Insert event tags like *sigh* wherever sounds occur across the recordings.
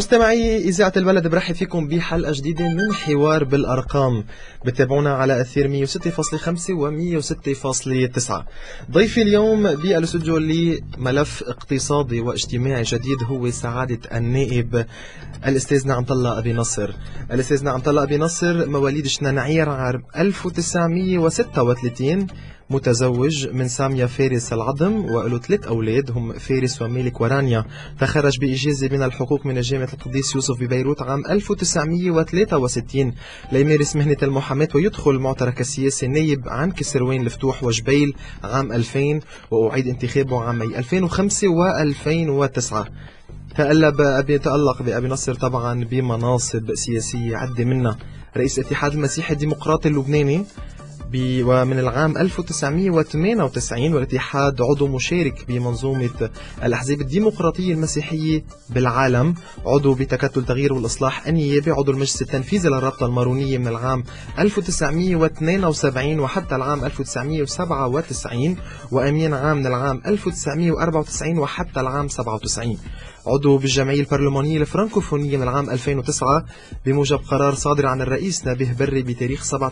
مستمعي إذاعة البلد برحب فيكم بحلقة جديدة من حوار بالأرقام بتابعونا على أثير 106.5 و 106.9 ضيفي اليوم بالاستوديو لملف اقتصادي واجتماعي جديد هو سعادة النائب الأستاذ نعم طلع أبي نصر الأستاذ نعم طلع أبي نصر مواليد شنانعير عام 1936 متزوج من سامية فارس العظم وله ثلاث أولاد هم فارس ومالك ورانيا تخرج بإجازة من الحقوق من جامعة القديس يوسف ببيروت عام 1963 ليمارس مهنة المحاماة ويدخل معترك السياسي نايب عن كسروان الفتوح وجبيل عام 2000 وأعيد انتخابه عامي 2005 و2009 تألب أبي تألق بأبي نصر طبعا بمناصب سياسية عدة منها رئيس اتحاد المسيحي الديمقراطي اللبناني ومن العام 1998 والاتحاد عضو مشارك بمنظومة الأحزاب الديمقراطية المسيحية بالعالم عضو بتكتل تغيير والإصلاح النيابي عضو المجلس التنفيذي للرابطة المارونية من العام 1972 وحتى العام 1997 وأمين عام من العام 1994 وحتى العام 97 عضو بالجمعية البرلمانية الفرنكوفونية من العام 2009 بموجب قرار صادر عن الرئيس نبيه بري بتاريخ 17/12/2012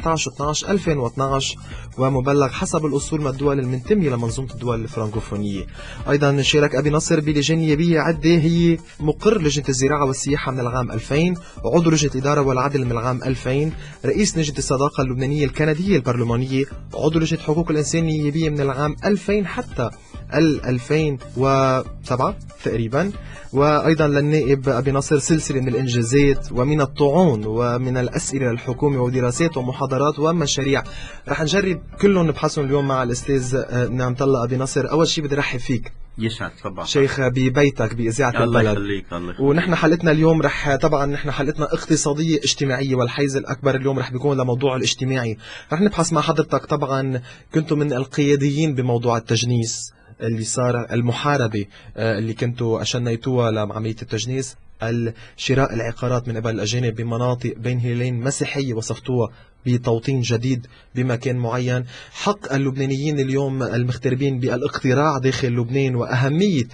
ومبلغ حسب الأصول من الدول المنتمية لمنظومة الدول الفرنكوفونية أيضا شارك أبي نصر بلجان نيابية عدة هي مقر لجنة الزراعة والسياحة من العام 2000 عضو لجنة الإدارة والعدل من العام 2000 رئيس لجنة الصداقة اللبنانية الكندية البرلمانية عضو لجنة حقوق الإنسان النيابية من العام 2000 حتى 2007 تقريبا وأيضا للنائب أبي نصر سلسلة من الإنجازات ومن الطعون ومن الأسئلة للحكومة ودراسات ومحاضرات ومشاريع رح نجرب كلهم نبحثهم اليوم مع الأستاذ آه، نعم الله أبي نصر أول شيء بدي رحب فيك يسعد طبعا شيخ آه، ببيتك بإذاعة الله يخليك الله يخليك ونحن حلقتنا اليوم رح طبعا نحن حلقتنا اقتصادية اجتماعية والحيز الأكبر اليوم رح بيكون لموضوع الاجتماعي رح نبحث مع حضرتك طبعا كنتم من القياديين بموضوع التجنيس اللي صار المحاربة آه، اللي كنتوا أشنيتوها لعملية التجنيس الشراء العقارات من قبل الأجانب بمناطق بين هلالين مسيحية وصفتوها بتوطين جديد بمكان معين حق اللبنانيين اليوم المغتربين بالاقتراع داخل لبنان وأهمية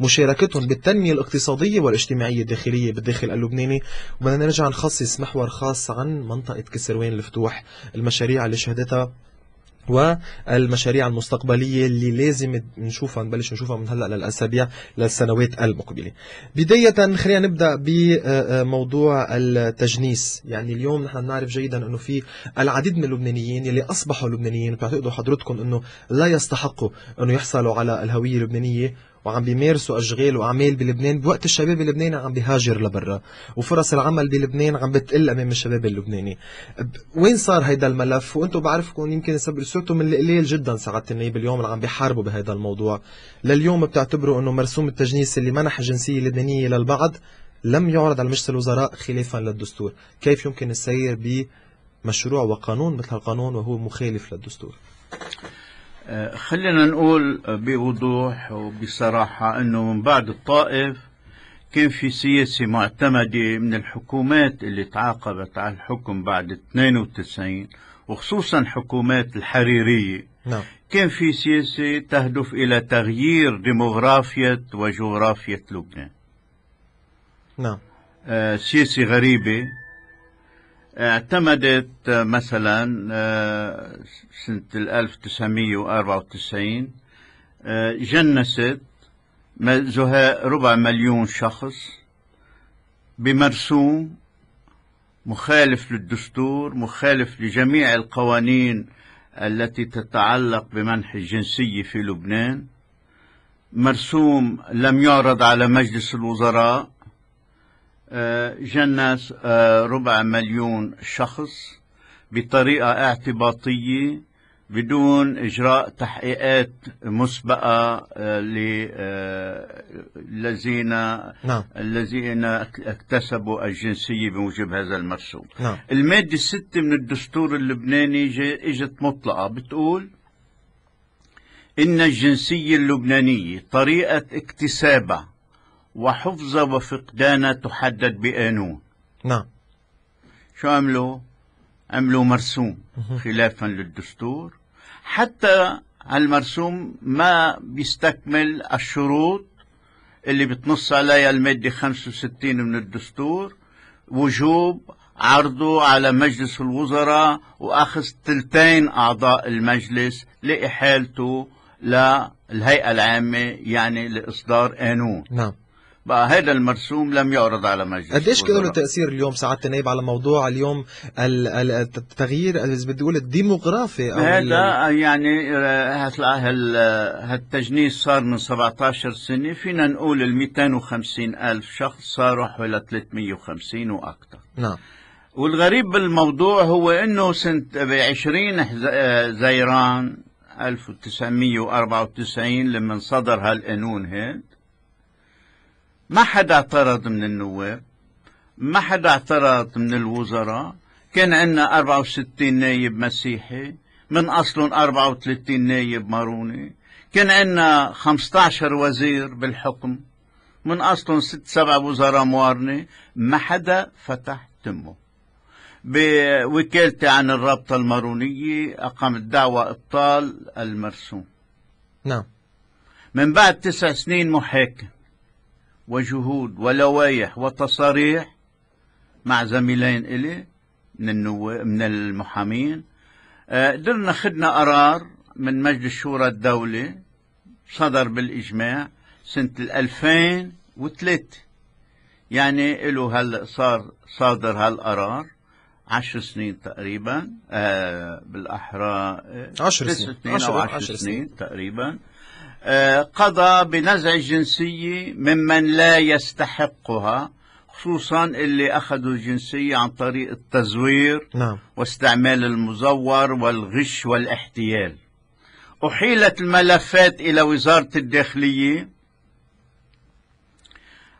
مشاركتهم بالتنمية الاقتصادية والاجتماعية الداخلية بالداخل اللبناني وبدنا نرجع نخصص محور خاص عن منطقة كسروان الفتوح المشاريع اللي شهدتها والمشاريع المستقبلية اللي لازم نشوفها نبلش نشوفها من هلا للأسابيع للسنوات المقبلة بداية خلينا نبدأ بموضوع التجنيس يعني اليوم نحن نعرف جيدا أنه في العديد من اللبنانيين اللي أصبحوا لبنانيين بتعتقدوا حضرتكم أنه لا يستحقوا أنه يحصلوا على الهوية اللبنانية وعم بيمارسوا أشغال وأعمال بلبنان بوقت الشباب اللبناني عم بيهاجر لبرا وفرص العمل بلبنان عم بتقل أمام الشباب اللبناني وين صار هيدا الملف وأنتم بعرفكم يمكن صرتوا من القليل جدا سعادة النائب اليوم اللي عم بيحاربوا بهذا الموضوع لليوم بتعتبروا أنه مرسوم التجنيس اللي منح الجنسية اللبنانية للبعض لم يعرض على مجلس الوزراء خلافا للدستور كيف يمكن السير بمشروع وقانون مثل القانون وهو مخالف للدستور آه، خلينا نقول آه، بوضوح وبصراحة أنه من بعد الطائف كان في سياسة معتمدة من الحكومات اللي تعاقبت على الحكم بعد 92 وخصوصا حكومات الحريرية نعم. كان في سياسة تهدف إلى تغيير ديموغرافية وجغرافية لبنان نعم. آه سياسة غريبة اعتمدت آه، مثلا آه، سنة 1994 آه، جنست زهاء ربع مليون شخص بمرسوم مخالف للدستور مخالف لجميع القوانين التي تتعلق بمنح الجنسية في لبنان مرسوم لم يعرض على مجلس الوزراء آه، جنس آه، ربع مليون شخص بطريقة اعتباطية بدون إجراء تحقيقات مسبقة آه، للذين نعم. الذين اكتسبوا الجنسية بموجب هذا المرسوم نعم. المادة الستة من الدستور اللبناني اجت مطلقة بتقول إن الجنسية اللبنانية طريقة اكتسابها وحفظ وفقدان تحدد بقانون نعم شو عملوا؟ عملوا مرسوم خلافا للدستور حتى المرسوم ما بيستكمل الشروط اللي بتنص عليها المادة 65 من الدستور وجوب عرضه على مجلس الوزراء وأخذ ثلثين أعضاء المجلس لإحالته للهيئة العامة يعني لإصدار قانون نعم بقى هذا المرسوم لم يعرض على مجلس قديش كان له تاثير اليوم سعاده النائب على موضوع اليوم التغيير اذا بدي اقول الديموغرافي او هذا يعني آه، آه، آه، هالتجنيس صار من 17 سنه فينا نقول ال 250 الف شخص صاروا حول 350 واكثر نعم والغريب بالموضوع هو انه سنه ب 20 زيران 1994 لما صدر هالقانون هيك ما حدا اعترض من النواب ما حدا اعترض من الوزراء كان عندنا 64 نايب مسيحي من أصلهم 34 نايب ماروني كان عندنا 15 وزير بالحكم من أصلهم ست سبع وزراء موارنة ما حدا فتح تمه بوكالتي عن الرابطة المارونية أقامت دعوى إبطال المرسوم نعم من بعد تسع سنين محاكم وجهود ولوايح وتصاريح مع زميلين إلي من النو... من المحامين قدرنا آه، خدنا قرار من مجلس شورى الدولي صدر بالإجماع سنة 2003 يعني له هل صار صادر هالقرار عشر سنين تقريبا آه بالأحرى آه، عشر سنين عشر, أو سنين, سنين تقريبا قضى بنزع الجنسية ممن لا يستحقها خصوصا اللي أخذوا الجنسية عن طريق التزوير نعم. واستعمال المزور والغش والاحتيال أحيلت الملفات إلى وزارة الداخلية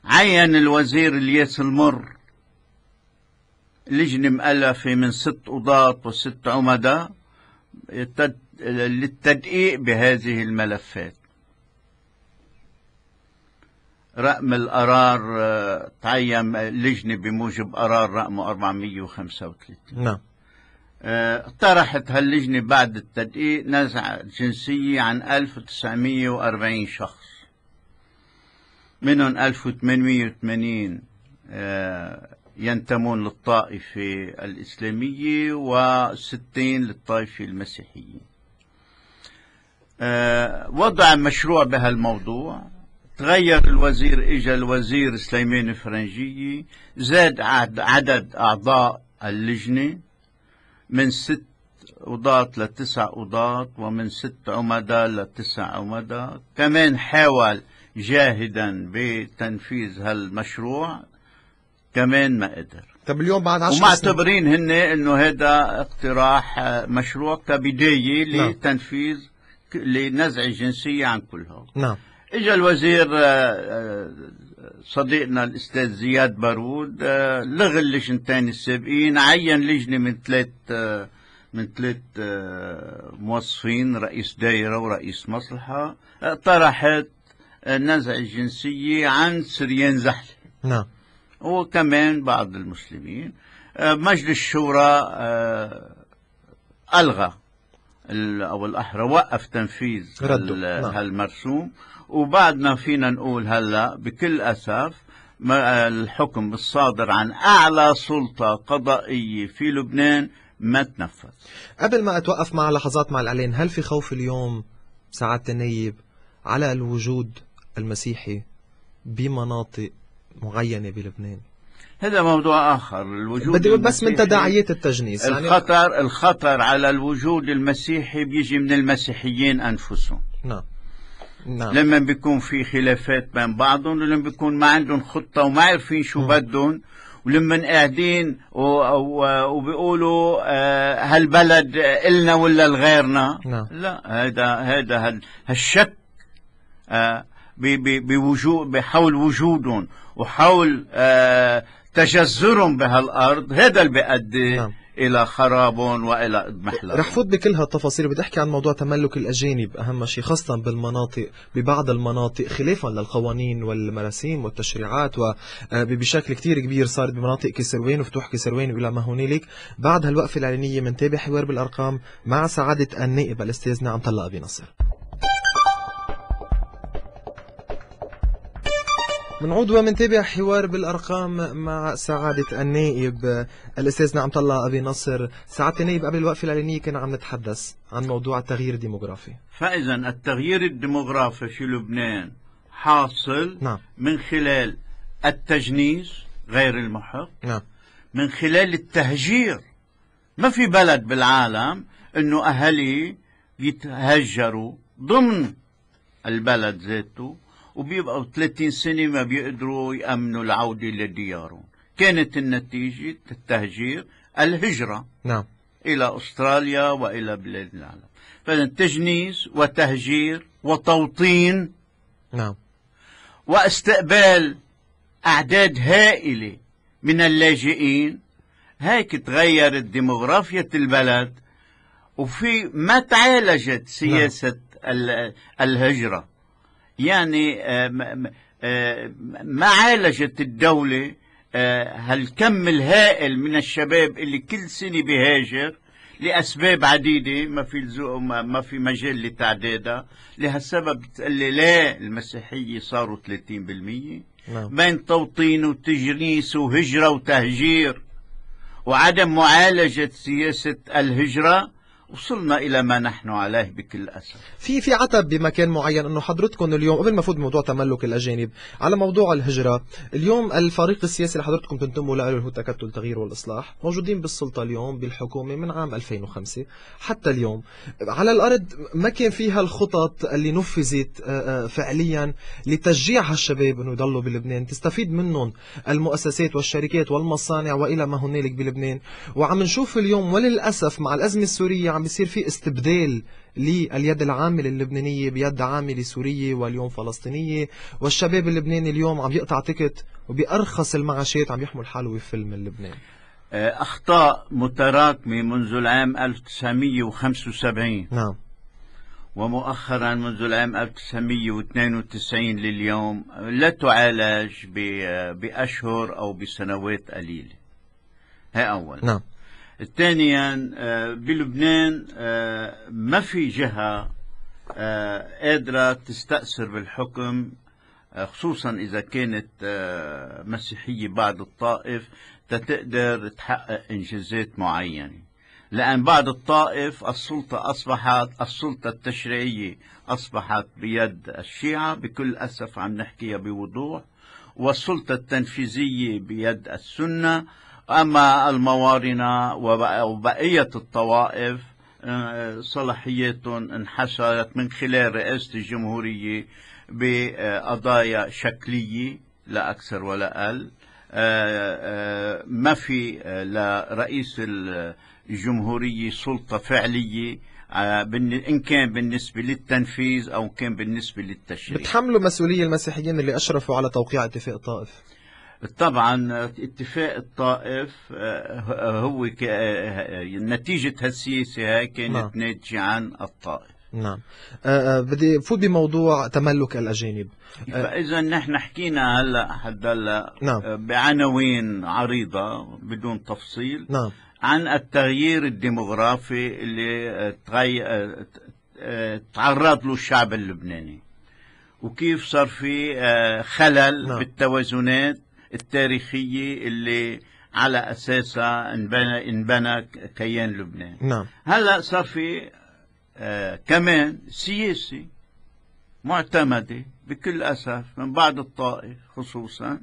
عين الوزير الياس المر لجنة مؤلفة من ست قضاة وست عمدة للتدقيق بهذه الملفات رقم القرار آه، تعين لجنة بموجب قرار رقم 435 نعم آه، اقترحت هاللجنة بعد التدقيق نزع جنسية عن 1940 شخص منهم 1880 آه، ينتمون للطائفة الإسلامية و60 للطائفة المسيحية وضع مشروع بهالموضوع تغير الوزير اجى الوزير سليمان فرنجي زاد عدد أعضاء اللجنة من ست قضاة لتسع قضاة ومن ست عمدة لتسع عمدة كمان حاول جاهدا بتنفيذ هالمشروع كمان ما قدر طب اليوم بعد 10 ومعتبرين هن انه هذا اقتراح آه، مشروع كبدايه نعم. لتنفيذ لنزع الجنسيه عن هول نعم اجى الوزير آه، آه، صديقنا الاستاذ زياد بارود آه، لغى اللجنتين السابقين عين لجنه من ثلاث من ثلاث موظفين رئيس دايره ورئيس مصلحه طرحت نزع الجنسيه عن سريان زحل نعم وكمان بعض المسلمين مجلس الشورى الغى او الاحرى وقف تنفيذ نعم. هالمرسوم نعم. وبعدنا فينا نقول هلا بكل أسف الحكم الصادر عن أعلى سلطة قضائية في لبنان ما تنفذ قبل ما أتوقف مع لحظات مع الإعلان هل في خوف اليوم سعادة النايب على الوجود المسيحي بمناطق معينة بلبنان هذا موضوع آخر الوجود بدي بس من تداعيات التجنيس يعني الخطر يعني... الخطر على الوجود المسيحي بيجي من المسيحيين أنفسهم نعم نعم. لما بيكون في خلافات بين بعضهم ولما بيكون ما عندهم خطه وما عارفين شو بدهم ولما قاعدين وبيقولوا آه، هالبلد النا ولا لغيرنا نعم. لا هذا هذا هالشك آه، بوجود بحول وجودهم وحول آه، تجذرهم بهالارض هذا اللي بيؤدي نعم. الى خراب والى اضمحلال رح فوت بكل هالتفاصيل بدي احكي عن موضوع تملك الاجانب اهم شيء خاصه بالمناطق ببعض المناطق خلافا للقوانين والمراسيم والتشريعات وبشكل آه، كثير كبير صارت بمناطق كسروان وفتوح كسروان والى ما هنالك بعد هالوقفه الاعلانيه بنتابع حوار بالارقام مع سعاده النائب الاستاذ نعم طلق ابي نصر بنعود ومنتابع حوار بالارقام مع سعاده النائب الاستاذ نعم الله ابي نصر سعاده النائب قبل الوقفه الاعلانيه كنا عم نتحدث عن موضوع التغيير الديموغرافي فاذا التغيير الديموغرافي في لبنان حاصل نعم. من خلال التجنيس غير المحق نعم. من خلال التهجير ما في بلد بالعالم انه اهلي يتهجروا ضمن البلد ذاته وبيبقوا 30 سنة ما بيقدروا يأمنوا العودة لديارهم كانت النتيجة التهجير الهجرة نعم إلى أستراليا وإلى بلاد العالم فإذا تجنيس وتهجير وتوطين نعم واستقبال أعداد هائلة من اللاجئين هيك تغيرت ديموغرافية البلد وفي ما تعالجت نعم. سياسة نعم. الهجرة يعني آه، آه، ما عالجت الدولة آه، هالكم الهائل من الشباب اللي كل سنة بيهاجر لأسباب عديدة ما في ما في مجال لتعدادها لهالسبب بتقلي لا المسيحية صاروا 30% نعم. بين توطين وتجنيس وهجرة وتهجير وعدم معالجة سياسة الهجرة وصلنا الى ما نحن عليه بكل اسف في في عتب بمكان معين انه حضرتكم اليوم قبل ما فوت بموضوع تملك الاجانب على موضوع الهجره اليوم الفريق السياسي اللي حضرتكم تنتموا له هو تكتل التغيير والاصلاح موجودين بالسلطه اليوم بالحكومه من عام 2005 حتى اليوم على الارض ما كان فيها الخطط اللي نفذت آه، آه، فعليا لتشجيع هالشباب انه يضلوا بلبنان تستفيد منهم المؤسسات والشركات والمصانع والى ما هنالك بلبنان وعم نشوف اليوم وللاسف مع الازمه السوريه عم عم بيصير في استبدال لليد العامله اللبنانيه بيد عامله سوريه واليوم فلسطينيه والشباب اللبناني اليوم عم يقطع تكت وبارخص المعاشات عم يحمل حاله بفيلم من آه، اخطاء متراكمه منذ العام 1975 نعم ومؤخرا منذ العام 1992 لليوم لا تعالج آه، بأشهر أو بسنوات قليلة هي اول نعم ثانيا آه، بلبنان آه، ما في جهة آه، قادرة تستأثر بالحكم خصوصا إذا كانت مسيحية بعض الطائف تتقدر تحقق إنجازات معينة لأن بعد الطائف السلطة أصبحت السلطة التشريعية أصبحت بيد الشيعة بكل أسف عم نحكيها بوضوح والسلطة التنفيذية بيد السنة أما الموارنة وبقية الطوائف آه، صلاحيتهم انحسرت من خلال رئاسة الجمهورية بقضايا شكلية لا أكثر ولا أقل آه، آه، ما في لرئيس الجمهورية سلطة فعلية ان كان بالنسبه للتنفيذ او كان بالنسبه للتشريع بتحملوا مسؤوليه المسيحيين اللي اشرفوا على توقيع اتفاق طائف طبعا اتفاق الطائف آه، هو آه، نتيجة هالسياسة هاي كانت نعم. ناتجة عن الطائف نعم أه, آه، بدي فوت بموضوع تملك الأجانب فإذا نحن حكينا هلا حد هلا نعم. بعناوين عريضة بدون تفصيل نعم. عن التغيير الديموغرافي اللي تعرض له الشعب اللبناني وكيف صار في خلل نعم. بالتوازنات التاريخية اللي على أساسها انبنى, انبنى كيان لبنان نعم. هلأ صار في آه كمان سياسي معتمدة بكل أسف من بعض الطائف خصوصا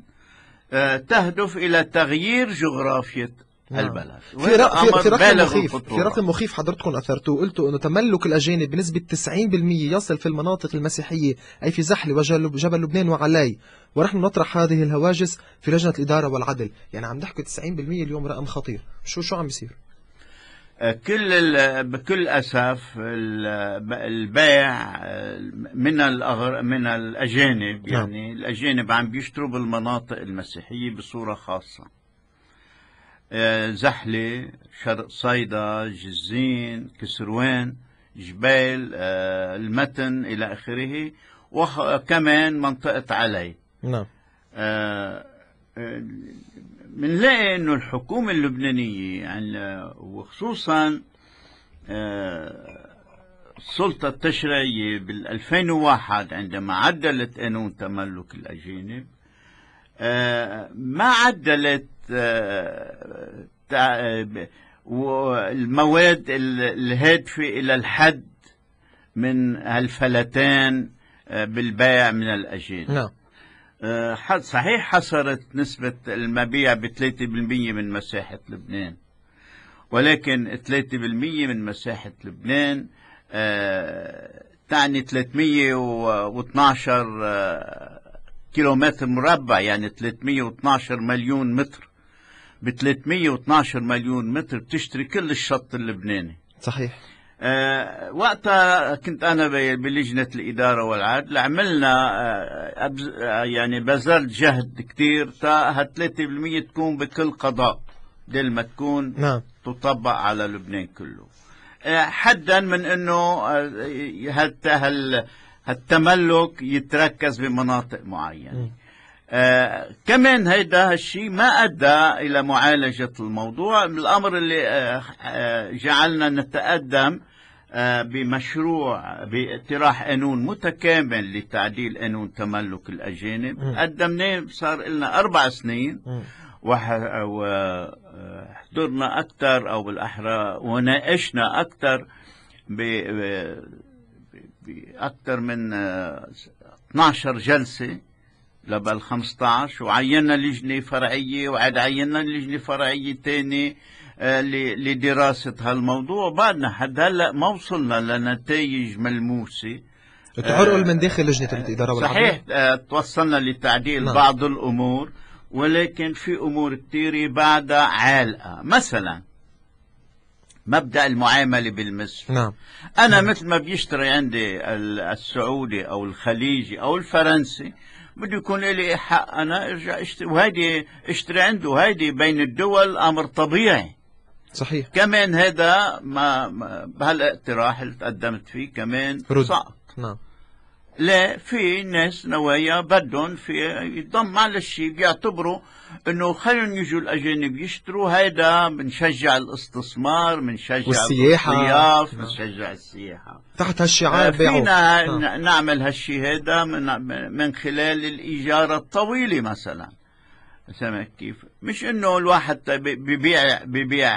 آه تهدف إلى تغيير جغرافية نعم. البلد في, رق في, رقم مخيف في رقم مخيف حضرتكم اثرتوه قلتوا انه تملك الاجانب بنسبه 90% يصل في المناطق المسيحيه اي في زحل وجبل لبنان وعلي ونحن نطرح هذه الهواجس في لجنة الإدارة والعدل يعني عم نحكي 90% اليوم رقم خطير شو شو عم بيصير أه، كل بكل اسف البيع أه، من الأغر من الاجانب نعم. يعني نعم. الاجانب عم بيشتروا بالمناطق المسيحيه بصوره خاصه أه، زحله شرق صيدا جزين كسروان جبال المتن الى اخره وكمان منطقه علي نعم بنلاقي آه، آه، انه الحكومة اللبنانية يعني آه، وخصوصا السلطة التشريعية بال2001 عندما عدلت قانون تملك الأجانب ما عدلت المواد الهادفة إلى الحد من هالفلتان بالبيع من الأجانب نعم آه، صحيح حصرت نسبة المبيع ب 3% من مساحة لبنان ولكن 3% من مساحة لبنان آه، تعني 312 آه، كيلومتر مربع يعني 312 مليون متر ب 312 مليون متر بتشتري كل الشط اللبناني صحيح آه، وقتها كنت انا بلجنه الاداره والعدل عملنا آه، آه، يعني بذلت جهد كثير تا 3% تكون بكل قضاء دل ما تكون نعم. تطبق على لبنان كله حدا من انه هالتملك يتركز بمناطق معينه آه كمان هيدا الشيء ما ادى الى معالجه الموضوع الامر اللي آه آه جعلنا نتقدم آه، بمشروع باقتراح قانون متكامل لتعديل قانون تملك الأجانب قدمناه صار لنا أربع سنين وحضرنا أكثر أو بالأحرى وناقشنا أكثر بأكثر من 12 آه، جلسة لبل 15 وعينا لجنة فرعية وعاد عينا لجنة فرعية ثانية آه، لدراسة هالموضوع بعدنا حد هلأ ما وصلنا لنتائج ملموسة تعرقل آه، من داخل لجنة آه، الإدارة والعمل صحيح توصلنا لتعديل نعم. بعض الأمور ولكن في أمور كثيرة بعدها عالقة مثلا مبدأ المعاملة بالمصر نعم. أنا نعم. مثل ما بيشتري عندي السعودي أو الخليجي أو الفرنسي بده يكون لي حق أنا أرجع أشتري وهيدي اشتري عنده هيدي بين الدول أمر طبيعي صحيح كمان هذا ما بهالاقتراح اللي تقدمت فيه كمان رد. سقط نعم لا في ناس نوايا بدهم في يضم مع الشيء بيعتبروا انه خليهم يجوا الاجانب يشتروا هيدا بنشجع الاستثمار بنشجع والسياحه الضياف نعم. بنشجع السياحه تحت هالشعار آه، فينا نعم. نعمل هالشيء هذا من من خلال الاجاره الطويله مثلا سمعت كيف مش انه الواحد ببيع طيب ببيع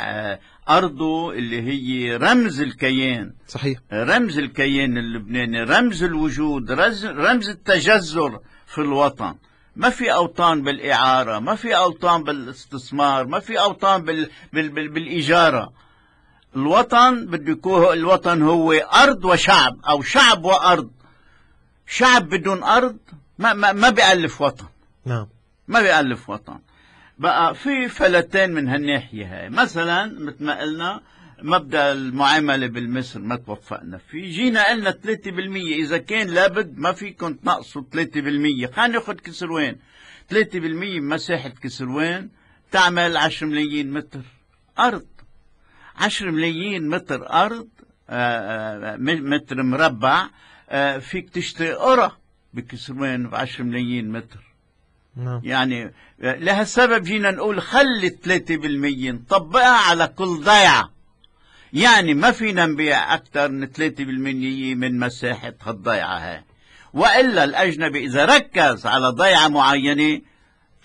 ارضه اللي هي رمز الكيان صحيح رمز الكيان اللبناني رمز الوجود رمز التجذر في الوطن ما في اوطان بالاعاره ما في اوطان بالاستثمار ما في اوطان بال... بال... بال... بالاجاره الوطن بده يكون الوطن هو ارض وشعب او شعب وارض شعب بدون ارض ما ما, ما بيالف وطن نعم ما بيالف وطن بقى في فلتين من هالناحية هاي مثلا مثل ما قلنا مبدا المعامله بالمصر ما توفقنا فيه جينا قلنا 3% اذا كان لابد ما فيكم تنقصوا 3% خلينا ناخذ كسروان 3% مساحه كسروان تعمل 10 ملايين متر ارض 10 ملايين متر ارض آه، آه، متر مربع آه، فيك تشتري قرى بكسروان ب 10 ملايين متر نعم. يعني لها السبب جينا نقول خلي بالمية نطبقها على كل ضيعة يعني ما فينا نبيع أكثر من بالمية من مساحة هالضيعة هاي وإلا الأجنبي إذا ركز على ضيعة معينة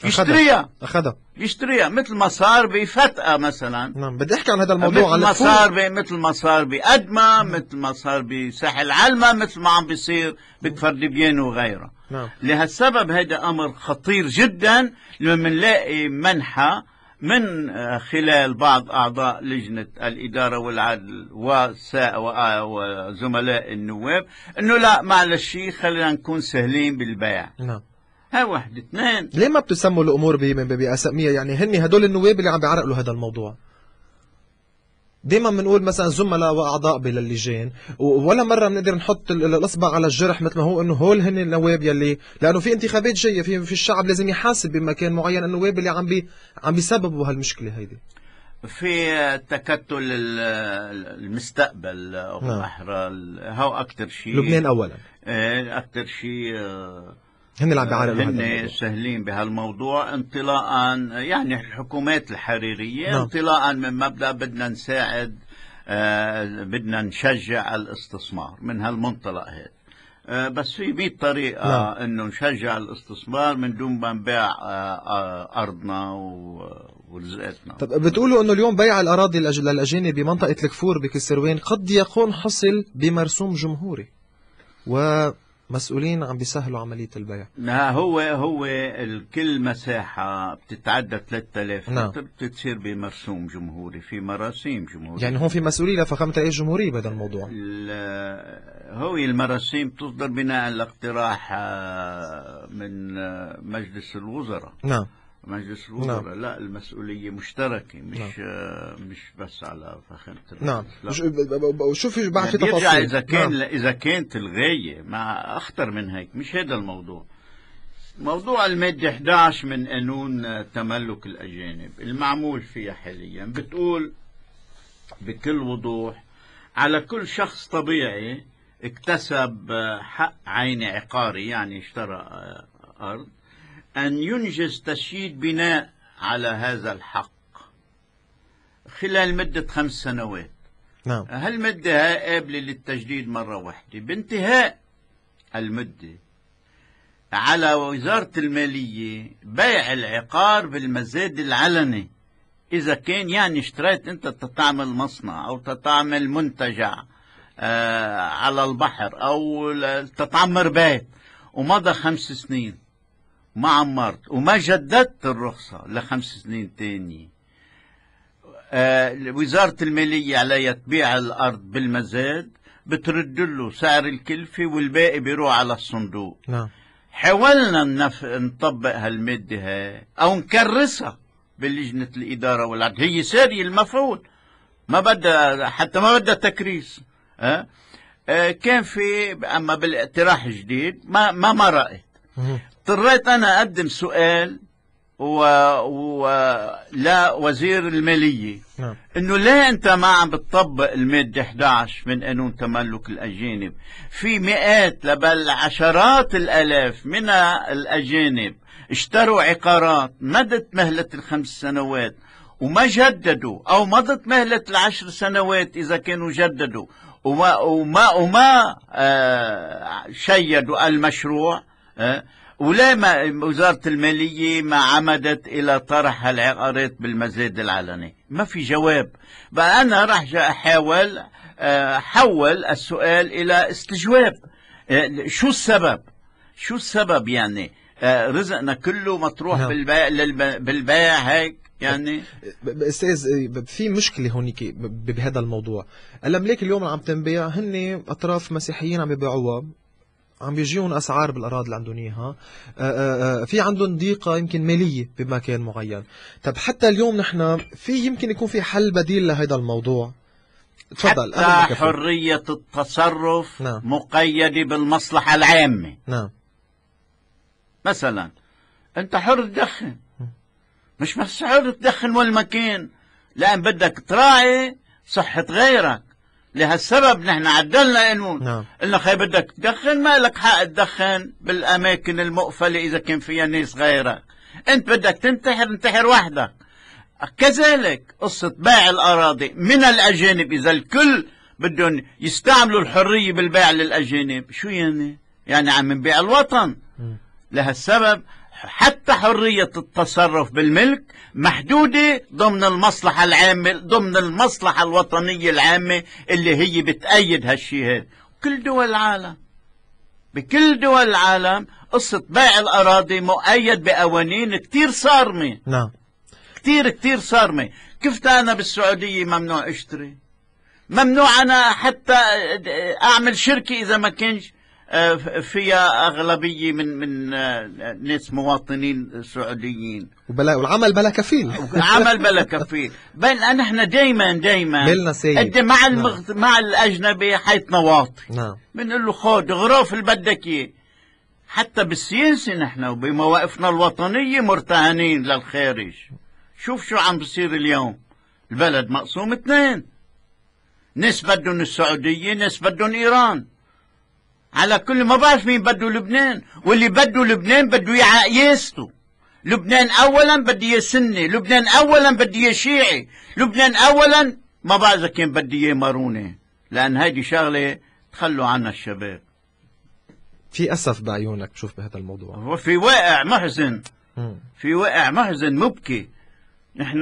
يشتريها اخذها يشتريها مثل ما صار بفتقه مثلا نعم بدي احكي عن هذا الموضوع مثل ما صار مثل ما صار بأدمى مثل ما صار بساحل علما مثل ما عم بيصير بكفردبيان وغيره نعم لهالسبب هذا امر خطير جدا لما بنلاقي منحى من آه، خلال بعض أعضاء لجنة الإدارة والعدل آه، وزملاء النواب أنه لا معلش خلينا نكون سهلين بالبيع نعم ها واحد اثنين ليه ما بتسموا الامور باساميها يعني هن هدول النواب اللي عم بيعرقلوا هذا الموضوع دائما بنقول مثلا زملاء واعضاء باللجان ولا مره بنقدر نحط الاصبع على الجرح مثل ما هو انه هول هن النواب يلي لانه في انتخابات جايه في في الشعب لازم يحاسب بمكان معين النواب اللي عم بي عم بيسببوا هالمشكله هيدي في تكتل المستقبل او الاحرى نعم. هو اكثر شيء لبنان اولا إيه، اكثر شيء آه، هن اللي عم بيعارضوا هن سهلين بهالموضوع انطلاقا يعني الحكومات الحريريه نعم. انطلاقا من مبدا بدنا نساعد آه بدنا نشجع الاستثمار من هالمنطلق هذا آه، بس في 100 طريقه لا. نعم. انه نشجع الاستثمار من دون ما نبيع آه، آه، ارضنا ورزقتنا طب بتقولوا انه اليوم بيع الاراضي للاجانب بمنطقه الكفور بكسروين قد يكون حصل بمرسوم جمهوري و مسؤولين عم بيسهلوا عملية البيع ما هو هو كل مساحة بتتعدى 3000 نعم. بتصير بمرسوم جمهوري في مراسيم جمهورية يعني هون في مسؤولية لفخامة الرئيس الجمهورية بهذا الموضوع هو المراسيم تصدر بناء على اقتراح آه، من آه، مجلس الوزراء نعم مجلس الوزراء نعم. لا المسؤولية مشتركة مش نعم. مش بس على فخامة نعم وشوفي بعد في يعني تفاصيل إذا كان نعم. إذا كانت الغاية مع أخطر من هيك مش هذا الموضوع موضوع المادة 11 من قانون تملك الأجانب المعمول فيها حاليا بتقول بكل وضوح على كل شخص طبيعي اكتسب حق عين عقاري يعني اشترى أرض أن ينجز تشييد بناء على هذا الحق خلال مدة خمس سنوات نعم هالمدة قابلة للتجديد مرة واحدة بانتهاء المدة على وزارة المالية بيع العقار بالمزاد العلني إذا كان يعني اشتريت أنت تتعمل مصنع أو تتعمل منتجع آه، على البحر أو تتعمر بيت ومضى خمس سنين ما عمرت وما جددت الرخصة لخمس سنين تاني آه وزارة المالية عليها تبيع الأرض بالمزاد بترد له سعر الكلفة والباقي بيروح على الصندوق نعم. حاولنا نف... نطبق هالمادة هاي أو نكرسها بلجنة الإدارة والعدل هي سارية المفعول ما بدها حتى ما بدها تكريس أه؟ أه كان في أما بالاقتراح الجديد ما ما مرقت اضطريت أنا أقدم سؤال و... و... وزير المالية نعم. انه ليه انت ما عم بتطبق المادة 11 من قانون تملك الاجانب في مئات بل عشرات الالاف من الاجانب اشتروا عقارات مدت مهلة الخمس سنوات وما جددوا او مضت مهلة العشر سنوات اذا كانوا جددوا وما وما, وما آه شيدوا المشروع آه ولما وزارة المالية ما عمدت إلى طرح العقارات بالمزاد العلني ما في جواب بقى أنا راح أحاول آه، حول السؤال إلى استجواب آه، شو السبب شو السبب يعني آه، رزقنا كله مطروح نعم. بالبيع بالبيع هيك يعني استاذ في مشكله هونيك بهذا الموضوع الاملاك اليوم اللي عم تنباع هن اطراف مسيحيين عم يبيعوها عم بيجيهم اسعار بالاراضي اللي عندهم اياها آه، آه، آه، في عندهم ضيقه يمكن ماليه بمكان معين طب حتى اليوم نحن في يمكن يكون في حل بديل لهذا الموضوع تفضل حتى حرية التصرف نعم. مقيدة بالمصلحة العامة نعم مثلا انت حر تدخن مش بس حر تدخن والمكان لان بدك تراعي صحة غيرك لهالسبب نحن عدلنا قانون نعم قلنا خي بدك تدخن ما لك حق تدخن بالاماكن المقفله اذا كان فيها ناس غيرك انت بدك تنتحر انتحر وحدك كذلك قصة بيع الأراضي من الأجانب إذا الكل بدهم يستعملوا الحرية بالبيع للأجانب شو يعني؟ يعني عم نبيع الوطن لهالسبب حتى حرية التصرف بالملك محدودة ضمن المصلحة العامة ضمن المصلحة الوطنية العامة اللي هي بتأيد هالشيء هذا كل دول العالم بكل دول العالم قصة بيع الأراضي مؤيد بقوانين كتير صارمة نعم كتير كتير صارمة كيف أنا بالسعودية ممنوع أشتري ممنوع أنا حتى أعمل شركة إذا ما كنش آه، فيها أغلبية من من آه، ناس مواطنين سعوديين وبلا والعمل بلا كفيل العمل بلا كفيل بل نحن دائما دائما بالنا سيد مع نعم. مع الأجنبي حيث نواطي نعم بنقول له خذ غرف اللي بدك إياه حتى بالسياسة نحن وبمواقفنا الوطنية مرتهنين للخارج شوف شو عم بصير اليوم البلد مقسوم اثنين ناس بدهم السعودية ناس بدهم إيران على كل ما بعرف مين بده لبنان واللي بده لبنان بده يعيسته لبنان اولا بدي اياه سني لبنان اولا بدي اياه شيعي لبنان اولا ما بعرف اذا كان بدي اياه مارونه لان هيدي شغله تخلوا عنها الشباب في اسف بعيونك تشوف بهذا الموضوع وفي في واقع محزن في واقع محزن مبكي نحن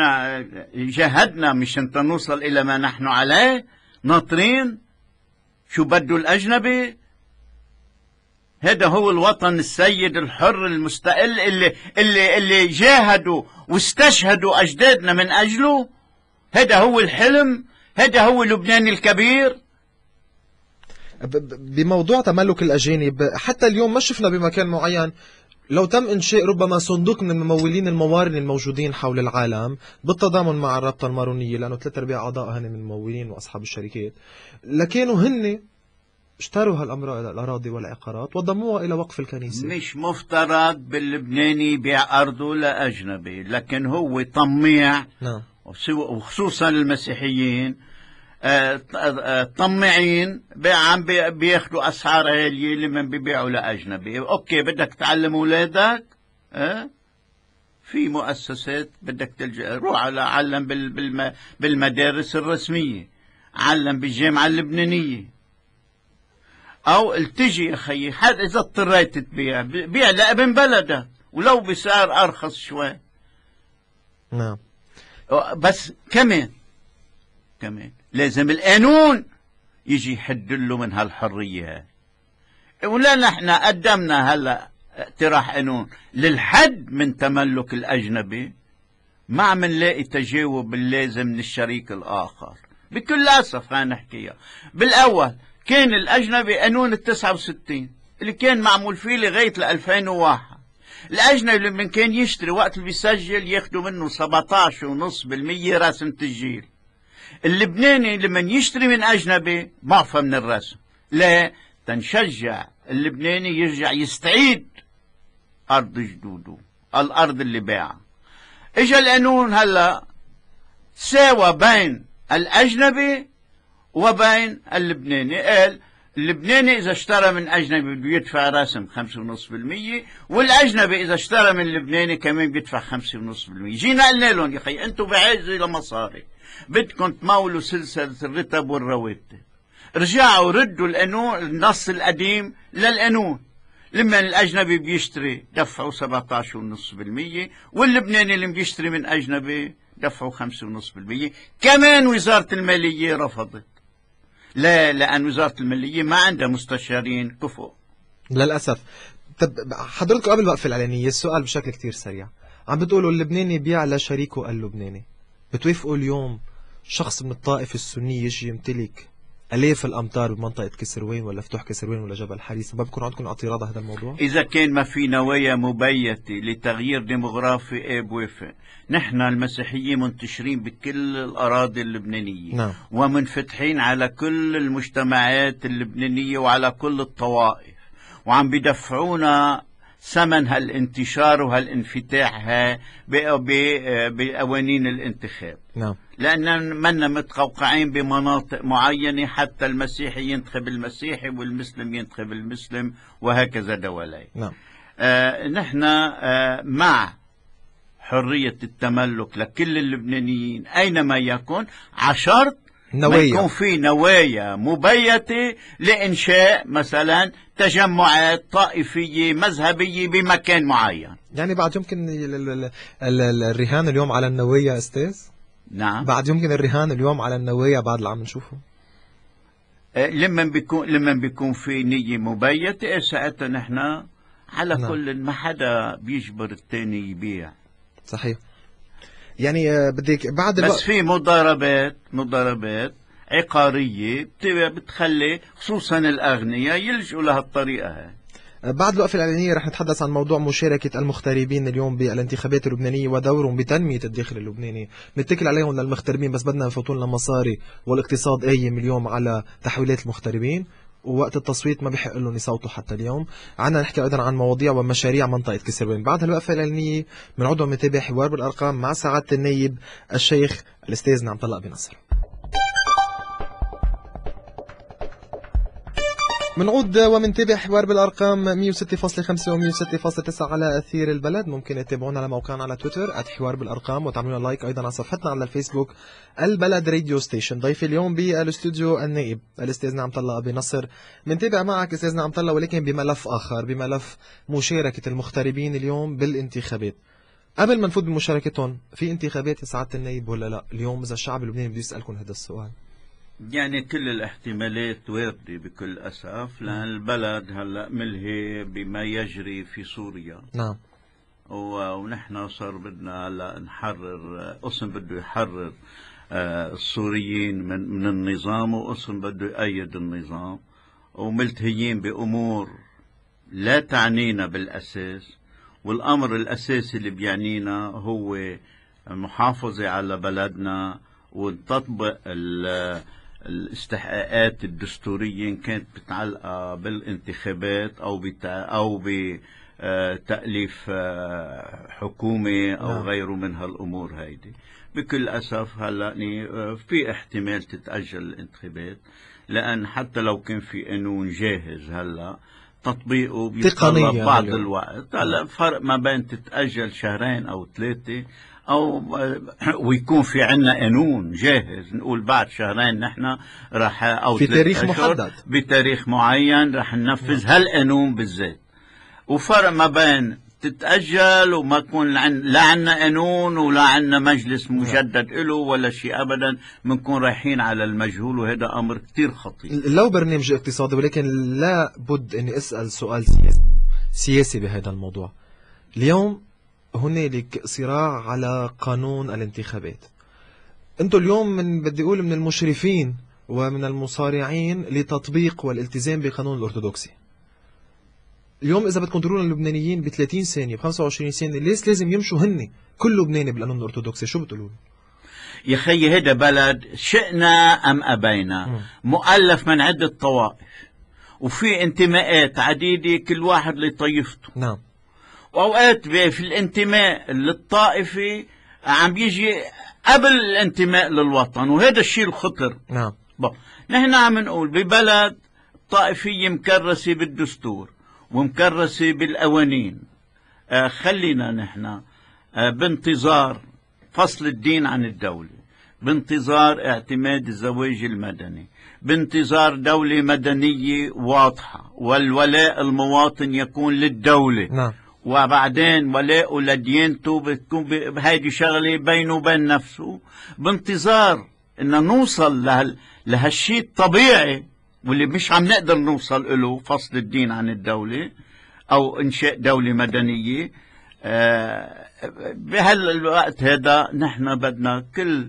جاهدنا مشان نوصل الى ما نحن عليه ناطرين شو بده الاجنبي هذا هو الوطن السيد الحر المستقل اللي اللي اللي جاهدوا واستشهدوا اجدادنا من اجله هذا هو الحلم هذا هو لبنان الكبير بموضوع تملك الاجانب حتى اليوم ما شفنا بمكان معين لو تم إنشاء ربما صندوق من الممولين الموارن الموجودين حول العالم بالتضامن مع الرابطة المارونية لأنه ثلاث أرباع أعضاء هن من الممولين وأصحاب الشركات لكانوا هن اشتروا هالأمراء الأراضي والعقارات وضموها إلى وقف الكنيسة مش مفترض باللبناني يبيع أرضه لأجنبي لكن هو طميع نعم وخصوصا المسيحيين آه، آه، آه، طمعين عم بياخذوا اسعار عاليه لما بيبيعوا لاجنبي اوكي بدك تعلم اولادك أه؟ في مؤسسات بدك تلجا روح على علم بالمدارس الرسميه علم بالجامعه اللبنانيه أو التجي يا خيي حد إذا اضطريت تبيع بيع لابن بلدك ولو بسعر أرخص شوي نعم بس كمان كمان لازم القانون يجي يحد له من هالحرية ولا نحن قدمنا هلا اقتراح قانون للحد من تملك الأجنبي ما عم نلاقي تجاوب اللازم للشريك الآخر بكل أسف هنحكيها بالأول كان الأجنبي قانون ال 69 اللي كان معمول فيه لغاية ال 2001 الأجنبي لما كان يشتري وقت اللي بيسجل ياخدوا منه 17.5% رسم تسجيل اللبناني لما يشتري من أجنبي معفى من الرسم لا تنشجع اللبناني يرجع يستعيد أرض جدوده الأرض اللي باعها إجا القانون هلا ساوى بين الأجنبي وبين اللبناني قال اللبناني إذا اشترى من أجنبي بده يدفع رسم 5.5% والأجنبي إذا اشترى من اللبناني كمان بيدفع 5.5% جينا قلنا لهم يا أخي أنتم بحاجة لمصاري بدكم تمولوا سلسلة الرتب والرواتب رجعوا ردوا القانون النص القديم للقانون لما الأجنبي بيشتري دفعوا 17.5% واللبناني اللي بيشتري من أجنبي دفعوا 5.5% كمان وزارة المالية رفضت لا لأن وزارة المالية ما عندها مستشارين كفؤ للأسف طب حضرتك قبل ما وقف الإعلانية السؤال بشكل كثير سريع عم بتقولوا اللبناني بيع لشريكه اللبناني بتوافقوا اليوم شخص من الطائفة السنية يجي يمتلك الاف الامتار بمنطقه كسروين ولا فتوح كسروين ولا جبل حريص ما بكون عندكم اعتراض على هذا الموضوع اذا كان ما في نوايا مبيته لتغيير ديموغرافي ايه بوافق نحن المسيحيين منتشرين بكل الاراضي اللبنانيه نعم. ومنفتحين على كل المجتمعات اللبنانيه وعلى كل الطوائف وعم بدفعونا ثمن هالانتشار وهالانفتاح بقوانين الانتخاب نعم لأن منا متقوقعين بمناطق معينة حتى المسيحي ينتخب المسيحي والمسلم ينتخب المسلم وهكذا دولي نعم. آه نحن آه مع حرية التملك لكل اللبنانيين أينما يكون عشرط نوايا يكون في نوايا مبيتة لإنشاء مثلا تجمعات طائفية مذهبية بمكان معين يعني بعد يمكن الرهان اليوم على النوايا أستاذ؟ نعم بعد يمكن الرهان اليوم على النوايا بعد اللي عم نشوفه إيه، لما بيكون لما بيكون في نيه مبيته إيه، ساعتها نحن على نعم. كل ما حدا بيجبر الثاني يبيع صحيح يعني آه، بدك بعد الوقت بس في مضاربات مضاربات عقاريه بتخلي خصوصا الاغنياء يلجؤوا لهالطريقه هاي بعد الوقفة الإعلانية رح نتحدث عن موضوع مشاركة المغتربين اليوم بالانتخابات اللبنانية ودورهم بتنمية الداخل اللبناني نتكل عليهم للمغتربين بس بدنا نفوتون لمصاري والاقتصاد قايم اليوم على تحويلات المغتربين ووقت التصويت ما بحق لهم يصوتوا حتى اليوم عنا نحكي ايضا عن مواضيع ومشاريع منطقه كسروان بعد هالوقفه الاعلانيه بنعود ونتابع حوار بالارقام مع سعاده النايب الشيخ الاستاذ نعم طلق بنصر منعود ومن حوار بالأرقام 106.5 و 106.9 على أثير البلد ممكن تتابعونا على موقعنا على تويتر حوار بالأرقام وتعملوا لايك أيضا على صفحتنا على الفيسبوك البلد راديو ستيشن ضيفي اليوم بالاستوديو النائب الأستاذ نعم طلع أبي نصر منتابع معك أستاذ نعم طلع ولكن بملف آخر بملف مشاركة المغتربين اليوم بالانتخابات قبل ما نفوت بمشاركتهم في انتخابات سعادة النائب ولا لا اليوم إذا الشعب اللبناني بده يسألكم هذا السؤال يعني كل الاحتمالات واردة بكل أسف لأن البلد هلأ ملهي بما يجري في سوريا نعم ونحن صار بدنا هلأ نحرر قسم بده يحرر آه، السوريين من, من النظام وقسم بده يأيد النظام وملتهيين بأمور لا تعنينا بالأساس والأمر الأساسي اللي بيعنينا هو المحافظة على بلدنا وتطبق الاستحقاقات الدستورية إن كانت متعلقة بالانتخابات أو بتع... أو بتأليف آه، حكومة أو نعم. غيره من هالأمور هيدي بكل أسف هلا آه، في احتمال تتأجل الانتخابات لأن حتى لو كان في قانون جاهز هلا تطبيقه بيتطلب بعض الوقت هلا نعم. فرق ما بين تتأجل شهرين أو ثلاثة او ويكون في عنا قانون جاهز نقول بعد شهرين نحن راح او في تاريخ محدد بتاريخ معين راح ننفذ نعم. هالقانون بالذات وفرق ما بين تتأجل وما تكون لا عنا قانون ولا عنا مجلس نعم. مجدد له ولا شيء أبدا بنكون رايحين على المجهول وهذا أمر كثير خطير لو برنامج اقتصادي ولكن لا بد أني أسأل سؤال سياسي سياسي بهذا الموضوع اليوم هنالك صراع على قانون الانتخابات انتم اليوم من بدي اقول من المشرفين ومن المصارعين لتطبيق والالتزام بقانون الارثوذكسي اليوم اذا بدكم تقولوا اللبنانيين ب 30 ثانيه ب 25 ثانيه ليش لازم يمشوا هن كل لبناني بالقانون الارثوذكسي شو بتقولوا يا خيي هذا بلد شئنا ام ابينا مؤلف من عده طوائف وفي انتماءات عديده كل واحد لطيفته نعم واوقات في الانتماء للطائفي عم بيجي قبل الانتماء للوطن وهذا الشيء الخطر نعم نحن عم نقول ببلد طائفيه مكرسه بالدستور ومكرسه بالقوانين آه خلينا نحن آه بانتظار فصل الدين عن الدوله بانتظار اعتماد الزواج المدني بانتظار دولة مدنية واضحة والولاء المواطن يكون للدولة نعم وبعدين ولاءه لديانته بتكون بهيدي شغلة بينه وبين نفسه بانتظار إن نوصل لهال لهالشيء الطبيعي واللي مش عم نقدر نوصل له فصل الدين عن الدولة أو إنشاء دولة مدنية آه، بهالوقت هذا نحن بدنا كل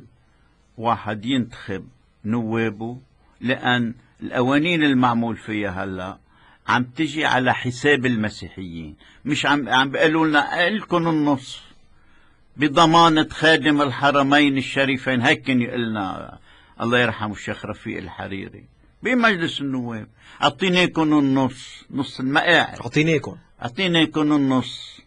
واحد ينتخب نوابه لأن القوانين المعمول فيها هلأ عم تجي على حساب المسيحيين مش عم عم بيقولوا لنا لكم النص بضمانة خادم الحرمين الشريفين هيك كان يقلنا الله يرحمه الشيخ رفيق الحريري بمجلس النواب اعطيناكم النص نص المقاعد اعطيناكم اعطيناكم النص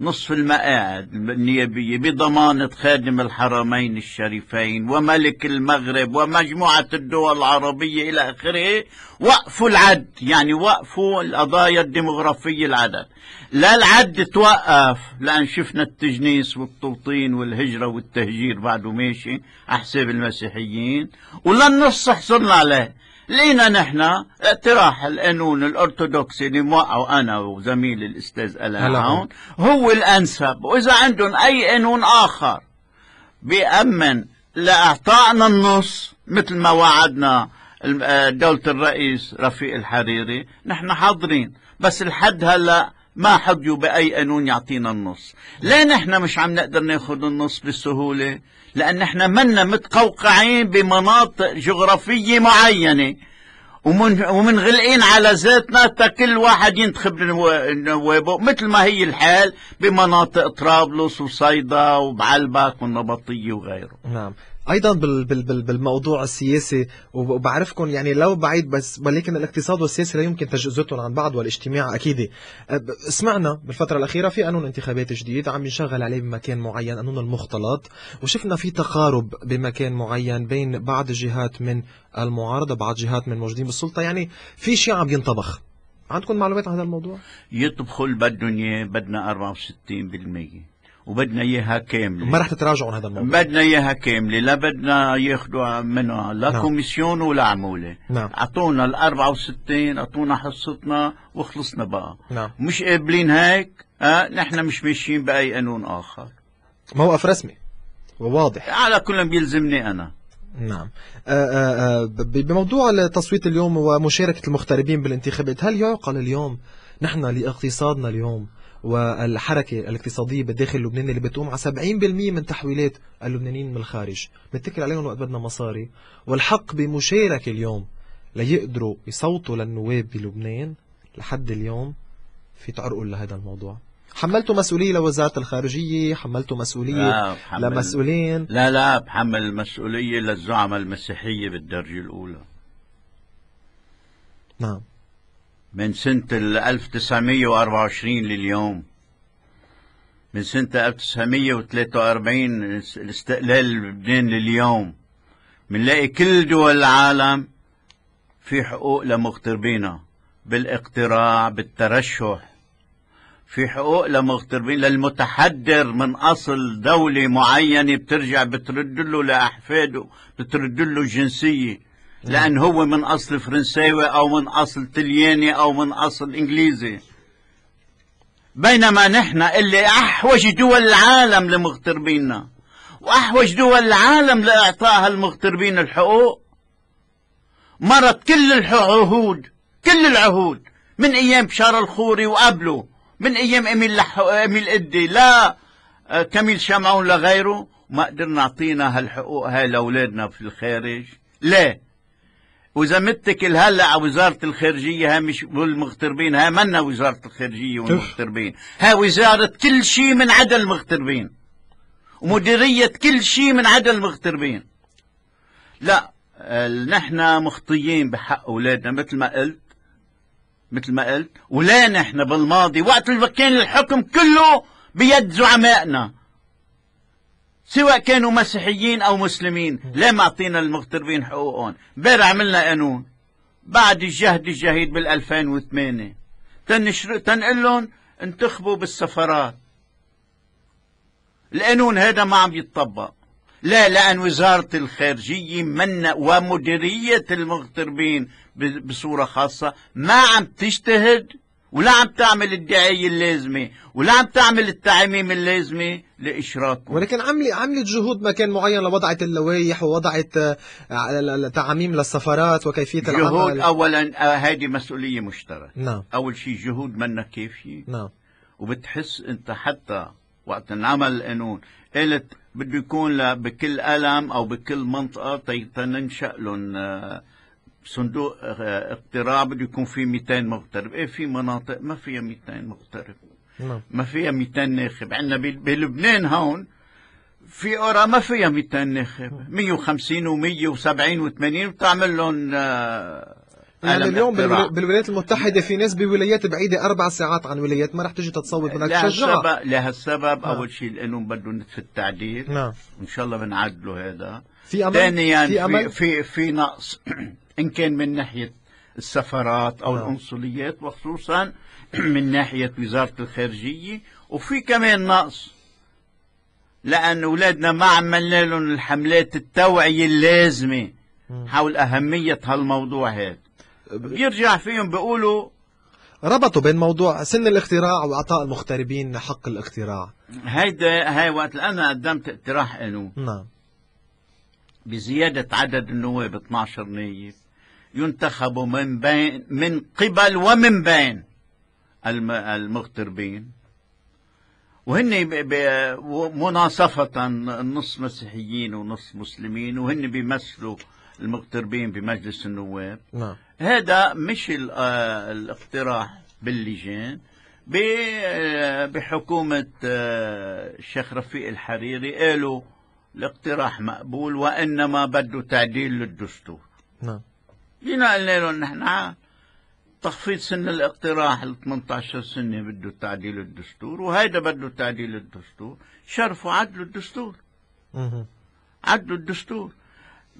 نصف المقاعد النيابية بضمانة خادم الحرمين الشريفين وملك المغرب ومجموعة الدول العربية إلى آخره وقفوا العد يعني وقفوا القضايا الديمغرافية العدد لا العد توقف لأن شفنا التجنيس والتوطين والهجرة والتهجير بعده ماشي حساب المسيحيين ولا النص حصلنا عليه لينا نحن اقتراح القانون الأرثوذكسي اللي موقعه أنا وزميلي الأستاذ ألان عون هو الأنسب وإذا عندهم أي قانون آخر بيأمن لإعطائنا النص مثل ما وعدنا آه، دولة الرئيس رفيق الحريري نحن حاضرين بس الحد هلأ ما حضيوا بأي قانون يعطينا النص ليه نحن مش عم نقدر ناخذ النص بسهوله لأن احنا منا متقوقعين بمناطق جغرافية معينة ومن ومنغلقين على ذاتنا تكل واحد ينتخب نوابه مثل ما هي الحال بمناطق طرابلس وصيدا وبعلبك والنبطية وغيره نعم ايضا بالموضوع السياسي وبعرفكم يعني لو بعيد بس ولكن الاقتصاد والسياسه لا يمكن تجزئتهم عن بعض والاجتماع اكيد سمعنا بالفتره الاخيره في قانون انتخابات جديد عم ينشغل عليه بمكان معين قانون المختلط وشفنا في تقارب بمكان معين بين بعض الجهات من المعارضه بعض جهات من موجودين بالسلطه يعني في شيء عم ينطبخ عندكم معلومات عن هذا الموضوع؟ يطبخوا اللي بدهم اياه بدنا 64% وبدنا اياها كامله ما رح تتراجعوا عن هذا الموضوع بدنا اياها كامله لا بدنا ياخذوا منها لا نعم. كوميسيون ولا عموله نعم. اعطونا ال 64 اعطونا حصتنا وخلصنا بقى نعم. مش قابلين هيك آه نحن مش ماشيين باي قانون اخر موقف رسمي وواضح على كل بيلزمني انا نعم آآ آه، آآ آه، آه، بموضوع التصويت اليوم ومشاركة المغتربين بالانتخابات هل يعقل اليوم نحن لاقتصادنا اليوم والحركة الاقتصادية بالداخل اللبناني اللي بتقوم على 70% من تحويلات اللبنانيين من الخارج بنتكل عليهم وقت بدنا مصاري والحق بمشاركة اليوم ليقدروا يصوتوا للنواب بلبنان لحد اليوم في تعرقل لهذا الموضوع حملتوا مسؤولية لوزارة الخارجية حملتوا مسؤولية لا لمسؤولين لا لا بحمل المسؤولية للزعماء المسيحية بالدرجة الأولى نعم من سنة 1924 لليوم من سنة 1943 الاستقلال لبنان لليوم بنلاقي كل دول العالم في حقوق لمغتربينا بالاقتراع بالترشح في حقوق لمغتربين للمتحدر من أصل دولة معينة بترجع بترد له لأحفاده بترد له الجنسية لأن نعم. هو من أصل فرنساوي أو من أصل طلياني أو من أصل إنجليزي بينما نحن اللي أحوج دول العالم لمغتربينا وأحوج دول العالم لإعطاء هالمغتربين الحقوق مرت كل العهود كل العهود من أيام بشار الخوري وقبله من أيام إميل, إميل إدي لا آه، كميل شمعون لغيره ما قدرنا نعطينا هالحقوق هاي لأولادنا في الخارج ليه وإذا هلا الهلع وزارة الخارجية ها مش والمغتربين ها منا وزارة الخارجية والمغتربين ها وزارة كل شيء من عدا المغتربين ومديرية كل شيء من عدا المغتربين لا نحن مخطيين بحق أولادنا مثل ما قلت مثل ما قلت ولا نحن بالماضي وقت اللي كان الحكم كله بيد زعمائنا سواء كانوا مسيحيين أو مسلمين ليه ما أعطينا المغتربين حقوقهم بير عملنا قانون بعد الجهد الجهيد بال2008 تنشر... تنقل لهم انتخبوا بالسفرات القانون هذا ما عم يتطبق لا لأن وزارة الخارجية من ومديرية المغتربين بصورة خاصة ما عم تجتهد ولا عم تعمل الدعاية اللازمة ولا عم تعمل التعاميم اللازمة لإشراكه ولكن عملي عملت جهود مكان معين لوضعت اللوائح ووضعت آه، تعاميم للسفرات وكيفية العمل جهود أولا آه، هذه مسؤولية مشتركة نعم أول شيء جهود منا كافية نعم وبتحس أنت حتى وقت انعمل القانون قالت بده يكون بكل ألم أو بكل منطقة تنشأ لهم آه، صندوق آه، اقتراع بده يكون فيه 200 مغترب ايه في مناطق ما فيها 200 مغترب نعم. ما فيها 200 ناخب عندنا بلبنان هون في قرى ما فيها 200 ناخب 150 و 170 و 80 بتعمل لهم يعني اليوم بالولايات المتحده في ناس بولايات بعيده اربع ساعات عن ولايات ما رح تجي تتصوت بدك تشجعها لهالسبب اول شيء لانهم بدهم في التعديل نعم ان شاء الله بنعدله هذا في امل ثانيا يعني في, في في نقص *clears throat* إن كان من ناحية السفارات أو آه. القنصليات وخصوصا *clears throat* من ناحية وزارة الخارجية وفي كمان نقص لأن أولادنا ما عملنا لهم الحملات التوعية اللازمة حول أهمية هالموضوع هذا بيرجع فيهم بيقولوا ربطوا بين موضوع سن الاختراع وإعطاء المغتربين حق الاختراع هيدا هاي وقت أنا قدمت اقتراح انه نعم بزيادة عدد النواب 12 نايب ينتخب من بين من قبل ومن بين المغتربين وهن مناصفة نص مسيحيين ونص مسلمين وهن بيمثلوا المغتربين بمجلس النواب نعم. هذا مش آه، الاقتراح باللجان آه، بحكومة آه، الشيخ رفيق الحريري قالوا الاقتراح مقبول وإنما بده تعديل للدستور نعم جينا قلنا لهم نحن تخفيض سن الاقتراح ل 18 سنه بده تعديل الدستور وهيدا بده تعديل الدستور شرفوا عدلوا الدستور عدلوا الدستور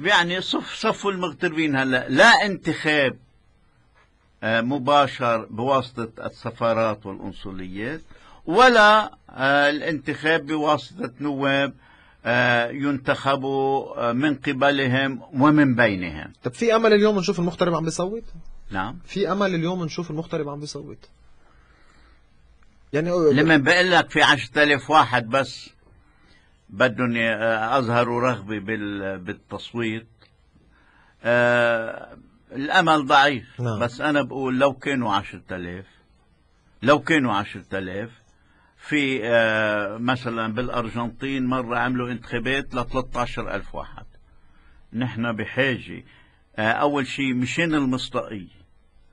يعني صف صفوا المغتربين هلا لا انتخاب آه، مباشر بواسطة السفارات والانصليات ولا آه، الانتخاب بواسطة نواب آه، ينتخب آه، من قبلهم ومن بينهم طب في امل اليوم نشوف المغترب عم بيصوت نعم في امل اليوم نشوف المغترب عم بيصوت يعني آه، لما بقول لك في 10000 واحد بس بدهم اظهروا رغبه بالتصويت آه الامل ضعيف نعم. بس انا بقول لو كانوا 10000 لو كانوا 10000 في آه، مثلا بالأرجنتين مرة عملوا انتخابات ل 13000 واحد نحن بحاجة آه، أول شيء مشان المصداقية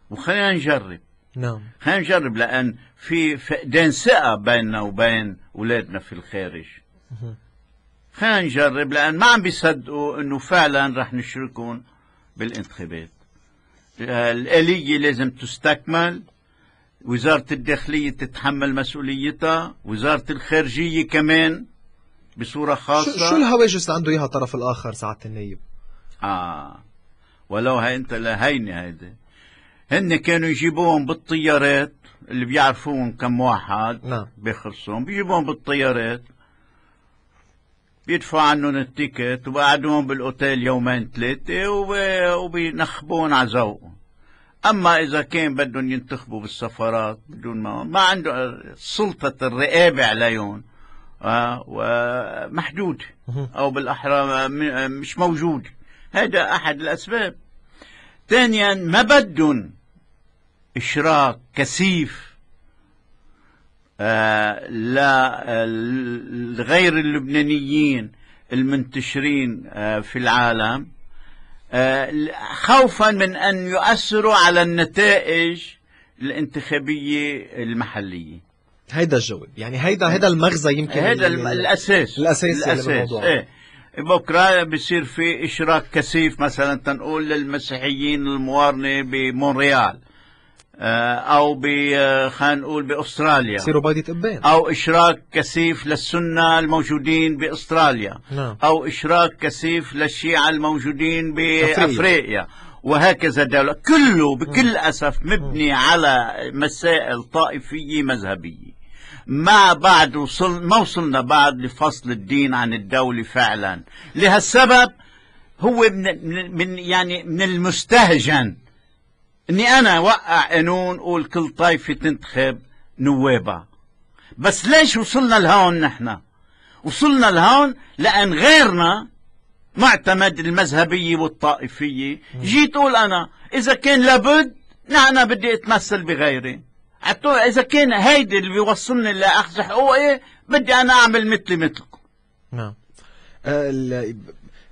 وخلينا نجرب نعم خلينا نجرب لأن في فقدان ثقة بيننا وبين أولادنا في الخارج خلينا نجرب لأن ما عم بيصدقوا أنه فعلا رح نشركهم بالانتخابات آه، الآلية لازم تستكمل وزارة الداخلية تتحمل مسؤوليتها وزارة الخارجية كمان بصورة خاصة شو الهواجس اللي عنده إياها الطرف الآخر ساعة النايب؟ آه ولو هاي أنت لهينة هيدي هن كانوا يجيبوهم بالطيارات اللي بيعرفوهم كم واحد نعم بيخلصهم بيجيبوهم بالطيارات بيدفعوا عنهم التيكت وبقعدوهم بالاوتيل يومين ثلاثه وبينخبوهم على ذوقهم أما إذا كان بدهم ينتخبوا بالسفارات بدون ما ما عنده سلطة الرقابة عليهم آه، ومحدود أو بالأحرى مش موجود هذا أحد الأسباب ثانيا ما بدهم إشراك كثيف آه، لغير اللبنانيين المنتشرين آه، في العالم خوفا من أن يؤثروا على النتائج الانتخابية المحلية هيدا الجواب يعني هيدا هيدا المغزى يمكن هيدا الاساس الاساس يعني للموضوع ايه بكره بصير في اشراك كثيف مثلا تنقول للمسيحيين الموارنه بمونريال آه، أو آه، خلينا نقول بأستراليا يصيروا بادية قبان أو إشراك كثيف للسنة الموجودين بأستراليا نعم. أو إشراك كثيف للشيعة الموجودين بأفريقيا وهكذا دولة كله بكل أسف مبني على مسائل طائفية مذهبية ما بعد وصل ما وصلنا بعد لفصل الدين عن الدولة فعلا لهالسبب هو من, من يعني من المستهجن اني انا وقع قانون قول كل طائفة تنتخب نوابها بس ليش وصلنا لهون نحن وصلنا لهون لان غيرنا معتمد المذهبية والطائفية جيت قول انا اذا كان لابد نحن بدي اتمثل بغيري اذا كان هيدي اللي بيوصلني لاخذ حقوقي بدي انا اعمل مثلي مثلكم نعم آه،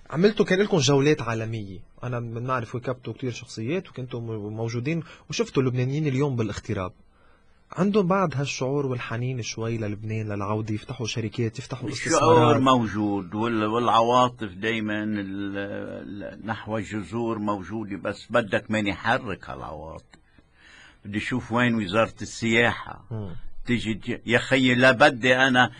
عملتوا كان لكم جولات عالمية انا بنعرف وكبتوا كثير شخصيات وكنتوا موجودين وشفتوا اللبنانيين اليوم بالاغتراب عندهم بعد هالشعور والحنين شوي للبنان للعودة يفتحوا شركات يفتحوا استثمارات الشعور موجود والعواطف دايما نحو الجذور موجودة بس بدك من يحرك هالعواطف بدي اشوف وين وزارة السياحة م. تيجي يا خيي لا بدي انا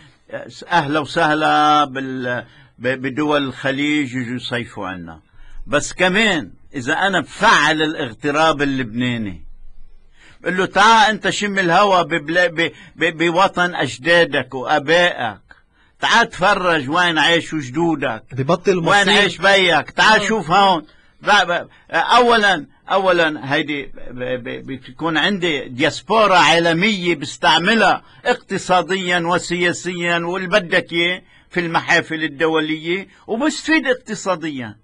اهلا وسهلا بال بدول الخليج يجوا يصيفوا عنا بس كمان إذا أنا بفعل الاغتراب اللبناني بقول له تعا أنت شم الهوى بوطن أجدادك وأبائك تعا تفرج وين عايشوا جدودك ببطل وين عايش بيك تعا آه. شوف هون أولا أولا هيدي بتكون عندي دياسبورا عالمية بستعملها اقتصاديا وسياسيا والبدك في المحافل الدولية وبستفيد اقتصاديا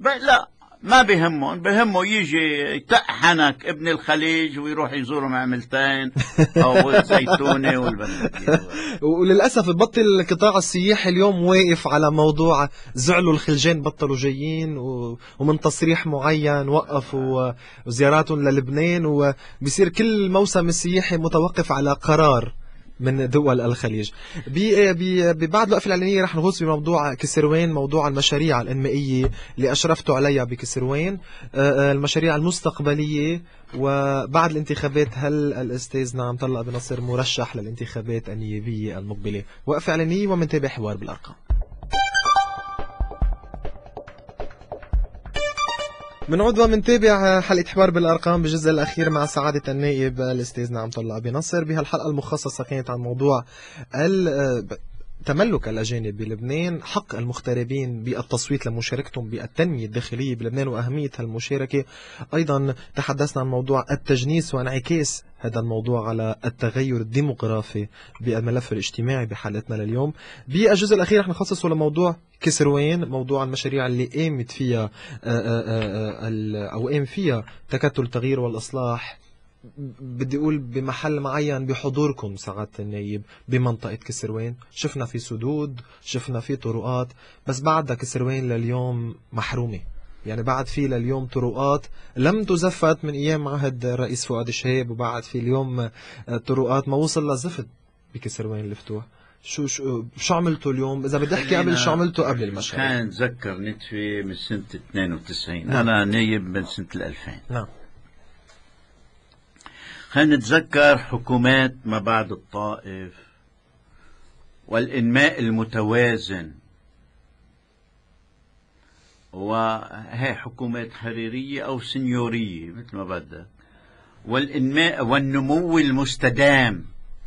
لا ما بهمهم بهمه يجي يتأحنك ابن الخليج ويروح يزورهم عملتين او الزيتونه *laughs* والبنات *laughs* وللاسف بطل القطاع السياحي اليوم واقف على موضوع زعلوا الخلجان بطلوا جايين و... ومن تصريح معين وقفوا آه. زياراتهم للبنان وبصير كل موسم السياحي متوقف على قرار من دول الخليج ببعض الوقفة الإعلانية رح نغوص بموضوع كسروان موضوع المشاريع الإنمائية اللي أشرفتوا عليها بكسروان آه، آه، المشاريع المستقبلية وبعد الانتخابات هل الأستاذ نعم طلع بنصر مرشح للانتخابات النيابية المقبلة وقفة إعلانية ومنتابع حوار بالأرقام بنعود ومنتابع حلقة حوار بالأرقام بالجزء الأخير مع سعادة النائب الأستاذ نعم طلع بنصر بهالحلقة المخصصة كانت عن موضوع تملك الأجانب بلبنان حق المغتربين بالتصويت لمشاركتهم بالتنمية الداخلية بلبنان وأهمية هالمشاركة أيضا تحدثنا عن موضوع التجنيس وانعكاس هذا الموضوع على التغير الديموغرافي بالملف الاجتماعي بحلقتنا لليوم بالجزء الأخير رح نخصصه لموضوع كسروين موضوع المشاريع اللي قامت فيها آه، آه، آه، أو قام فيها تكتل التغيير والإصلاح بدي اقول بمحل معين بحضوركم سعاده النايب بمنطقه كسروان شفنا في سدود شفنا في طرقات بس بعدها كسروان لليوم محرومه يعني بعد في لليوم طرقات لم تزفت من ايام عهد الرئيس فؤاد شهاب وبعد في اليوم آه، طرقات ما وصل لزفت بكسروان المفتوح شو شو شو عملتوا اليوم؟ إذا بدي أحكي قبل شو عملتوا قبل المشهد كان أتذكر نتفي من سنة 92 نعم. أنا نايب من سنة 2000 نعم خلينا نتذكر حكومات ما بعد الطائف والإنماء المتوازن وهي حكومات حريرية أو سنيورية مثل ما بدك والإنماء والنمو المستدام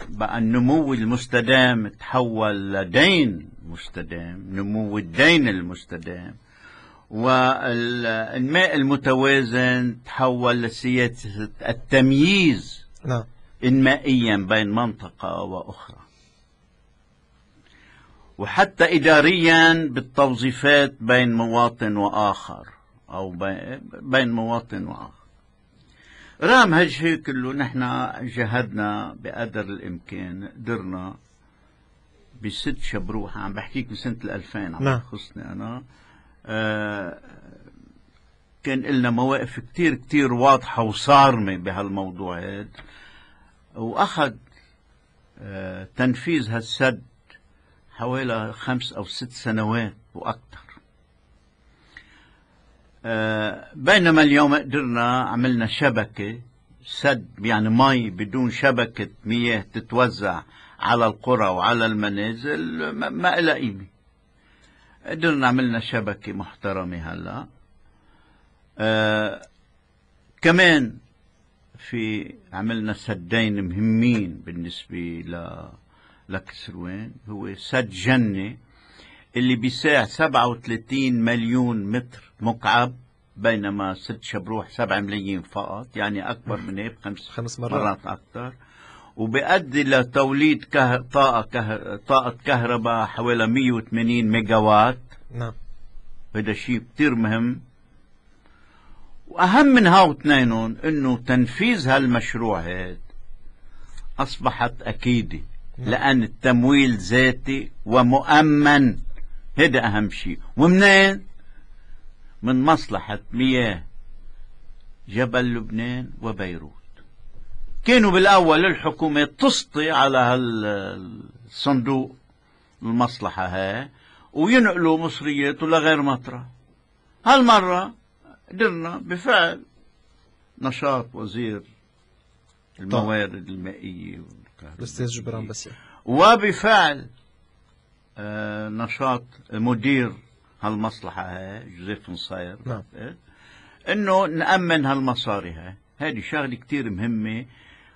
بقى النمو المستدام تحول لدين مستدام نمو الدين المستدام والماء المتوازن تحول لسياسة التمييز نعم. إنمائيا بين منطقة وأخرى وحتى إداريا بالتوظيفات بين مواطن وآخر أو بين مواطن وآخر رغم هالشيء كله نحن جهدنا بقدر الإمكان قدرنا بست شبروحة عم بحكيك بسنة 2000 عم تخصني نعم. أنا آه، كان لنا مواقف كتير كتير واضحة وصارمة بهالموضوع هاد وأخذ آه، تنفيذ هالسد حوالي خمس أو ست سنوات وأكثر آه، بينما اليوم قدرنا عملنا شبكة سد يعني مي بدون شبكة مياه تتوزع على القرى وعلى المنازل ما لها قيمة قدرنا عملنا شبكة محترمة هلا آه كمان في عملنا سدين مهمين بالنسبة ل لكسروان هو سد جنة اللي بيساع 37 مليون متر مكعب بينما سد شبروح 7 ملايين فقط يعني أكبر من هيك خمس, خمس مرات, مرات أكثر وبيؤدي لتوليد كه... طاقة كه... طاقة كهرباء حوالي 180 ميجا وات نعم هذا شيء كثير مهم وأهم من هاو اثنينهم إنه تنفيذ هالمشروع هاد أصبحت أكيدة نعم. لأن التمويل ذاتي ومؤمن هذا أهم شيء ومنين؟ من مصلحة مياه جبل لبنان وبيروت كانوا بالأول الحكومة تسطي على هالصندوق المصلحة هاي وينقلوا مصرياته لغير مطرح هالمرة قدرنا بفعل نشاط وزير الموارد المائية الأستاذ جبران بسير وبفعل آه، نشاط مدير هالمصلحة هاي جوزيف نصير نعم. إيه؟ إنه نأمن هالمصاري هاي هذه شغلة كثير مهمة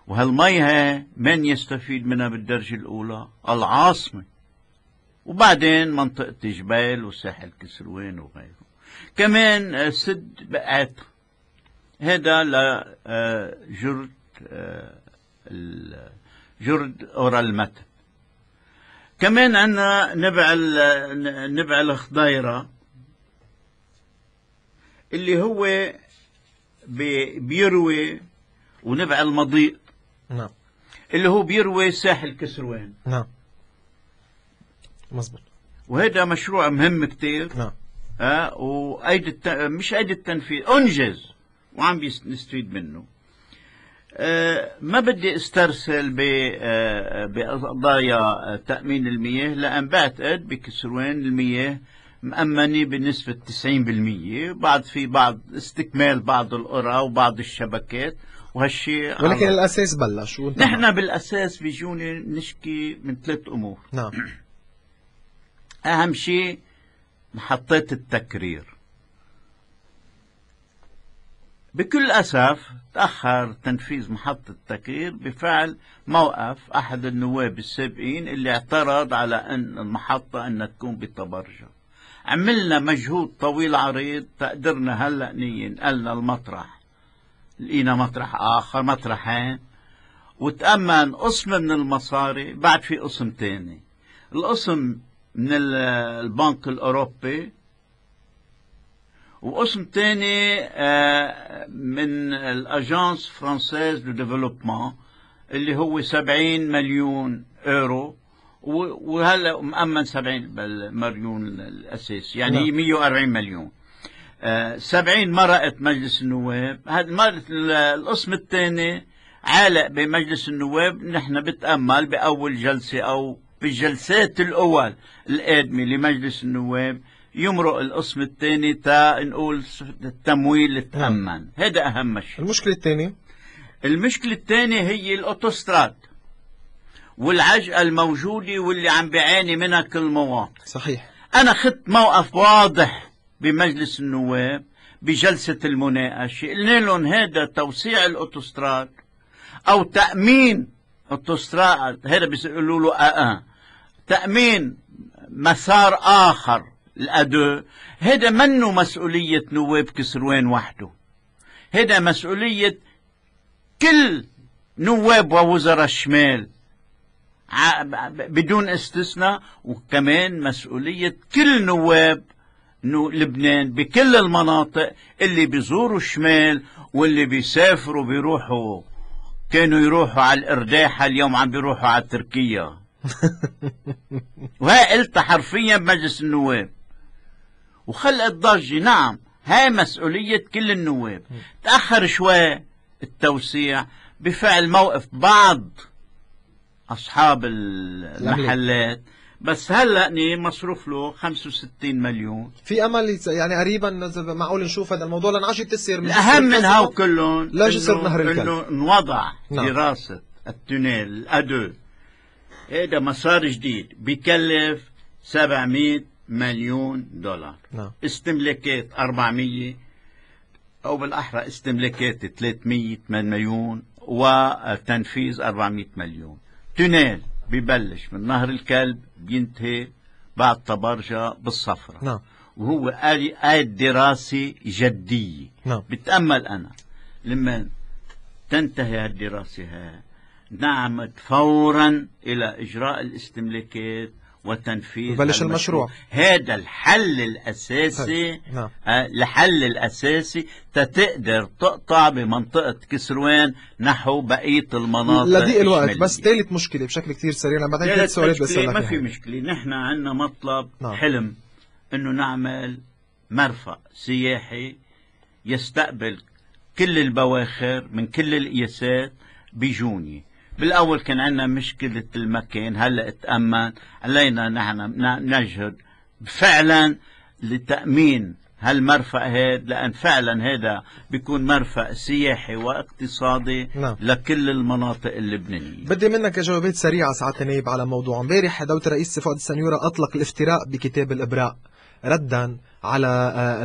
وهالمية من يستفيد منها بالدرجة الأولى العاصمة وبعدين منطقة جبال وساحل كسروان وغيره كمان آه، سد بقات هذا لجرد آه، جرد آه، أورال متن كمان عندنا نبع نبع الخضيرة اللي هو بيروي ونبع المضيق نعم اللي هو بيروي ساحل كسروان نعم مظبوط وهذا مشروع مهم كتير نعم آه وايد الت... مش ايد التنفيذ انجز وعم بيستفيد منه آه ما بدي استرسل ب آه بقضايا تامين المياه لان بعتقد بكسروان المياه مأمنة بنسبة 90% بعد في بعض استكمال بعض القرى وبعض الشبكات وهالشيء ولكن على... الاساس بلش نحن بالاساس بيجوني نشكي من ثلاث امور نعم *clears throat* اهم شيء محطات التكرير بكل أسف تأخر تنفيذ محطة التكرير بفعل موقف أحد النواب السابقين اللي اعترض على أن المحطة انها تكون بطبرجة عملنا مجهود طويل عريض تقدرنا هلأ ننقلنا المطرح لقينا مطرح آخر مطرحين وتأمن قسم من المصاري بعد في قسم تاني القسم من البنك الأوروبي وقسم تاني آه، من الأجانس فرانسيز ديفلوبمون اللي هو 70 مليون اورو وهلا مأمن 70 يعني نعم. مليون الأساسي يعني 140 مليون سبعين ما رأت مجلس النواب هذا مرة القسم الثاني عالق بمجلس النواب نحن بتأمل بأول جلسة أو بالجلسات الأول القادمة لمجلس النواب يمرق القسم الثاني تا نقول التمويل تأمن هذا أهم شيء المشكلة الثانية المشكلة الثانية هي الأوتوستراد والعجقة الموجودة واللي عم بيعاني منها كل مواطن صحيح أنا خدت موقف واضح بمجلس النواب بجلسة المناقشة قلنا لهم هذا توسيع الأوتوستراد أو تأمين أوتوستراد هذا بيقولوا له آآ آه،, آه. تأمين مسار آخر الأدو هذا منه مسؤولية نواب كسروان وحده هذا مسؤولية كل نواب ووزراء الشمال بدون استثناء وكمان مسؤولية كل نواب انه لبنان بكل المناطق اللي بيزوروا الشمال واللي بيسافروا بيروحوا كانوا يروحوا على الارداحه اليوم عم بيروحوا على تركيا *laughs* وها قلتها حرفيا بمجلس النواب وخلقت ضجه نعم هاي مسؤوليه كل النواب تاخر شوي التوسيع بفعل موقف بعض اصحاب المحلات بس هلا مصروف له 65 مليون في امل يعني قريبا معقول نشوف هذا الموضوع لنعش تصير الاهم من هاو كلهم لا جسر نهر الكلب انه نوضع نعم. دراسه التونيل الادو هذا مسار جديد بكلف 700 مليون دولار نعم. استملاكات 400 او بالاحرى استملاكات 300 مليون وتنفيذ 400 مليون تونيل ببلش من نهر الكلب بينتهي بعد طبرجة بالصفرة نعم وهو آية دراسة جدية نعم بتأمل أنا لما تنتهي هالدراسة ها نعمت فورا إلى إجراء الاستملاكات وتنفيذ ببلش المشروع. المشروع هذا الحل الأساسي نعم. آه، الحل الأساسي تتقدر تقطع بمنطقة كسروان نحو بقية المناطق لضيق الوقت بس ثالث مشكلة بشكل كثير سريع لما بعدين ثالث سؤالات بس ما في مشكلة نحن عندنا مطلب نعم. حلم انه نعمل مرفأ سياحي يستقبل كل البواخر من كل القياسات بجوني بالاول كان عندنا مشكله المكان هلا اتامن علينا نحن نجهد فعلا لتامين هالمرفق هذا لان فعلا هذا بيكون مرفق سياحي واقتصادي نعم. لكل المناطق اللبنانيه بدي منك جوابات سريعه سعاده نايب على موضوع امبارح دوت رئيس فؤاد السنيوره اطلق الافتراء بكتاب الابراء ردا على آه،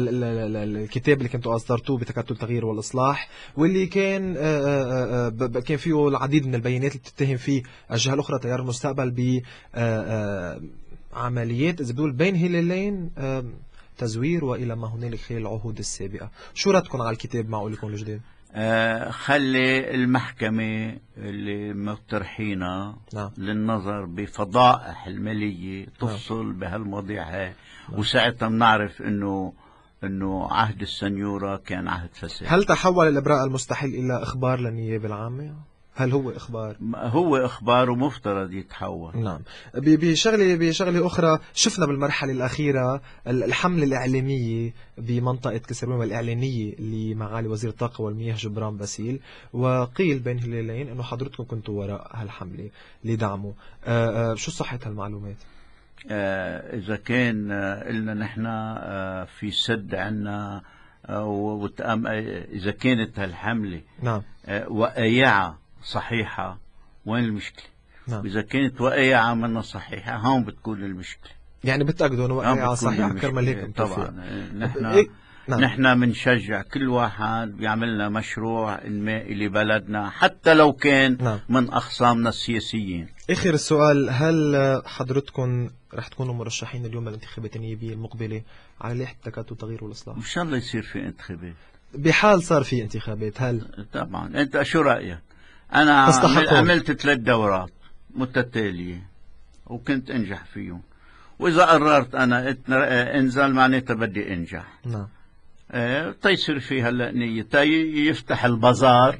الكتاب اللي كنتوا اصدرتوه بتكتل التغيير والاصلاح واللي كان آه، آه، كان فيه العديد من البيانات اللي بتتهم فيه الجهه الاخرى تيار المستقبل ب عمليات اذا بتقول بين هلالين تزوير والى ما هنالك خلال العهود السابقه شو ردكم على الكتاب معقول يكون الجديد خلي المحكمة اللي مقترحينها نعم. للنظر بفضائح المالية نعم. تفصل نعم. بهالمواضيع هاي نعم. وساعتها بنعرف انه انه عهد السنيوره كان عهد فساد هل تحول الابراء المستحيل الى اخبار للنيابه العامه؟ هل هو اخبار؟ هو اخبار ومفترض يتحول نعم بشغله بشغله اخرى شفنا بالمرحله الاخيره الحمله الاعلاميه بمنطقه كسرون والاعلانيه لمعالي وزير الطاقه والمياه جبران باسيل وقيل بين هلالين انه حضرتكم كنتوا وراء هالحمله لدعمه آه، آه، شو صحه هالمعلومات؟ آه، إذا كان آه، قلنا نحن آه، في سد عنا وتأم إذا كانت هالحملة نعم وقايعة صحيحة وين المشكلة؟ نعم. إذا كانت وقايعة منا صحيحة هون بتكون المشكلة يعني بتأكدوا أنه وقايعة صحيحة كرمال هيك طبعا نحن إيه؟ نعم. نحن بنشجع كل واحد بيعملنا مشروع انمائي لبلدنا حتى لو كان نعم. من اخصامنا السياسيين اخر إيه السؤال هل حضرتكم راح تكونوا مرشحين اليوم للانتخابات النيابية المقبلة على لائحة التكاتل التغيير والإصلاح إن شاء الله يصير في انتخابات بحال صار في انتخابات هل طبعا أنت شو رأيك أنا تستحقون. عملت ثلاث دورات متتالية وكنت أنجح فيهم وإذا قررت أنا أنزل معناتها بدي أنجح نعم آه تيصير في هلا نية تي يفتح البازار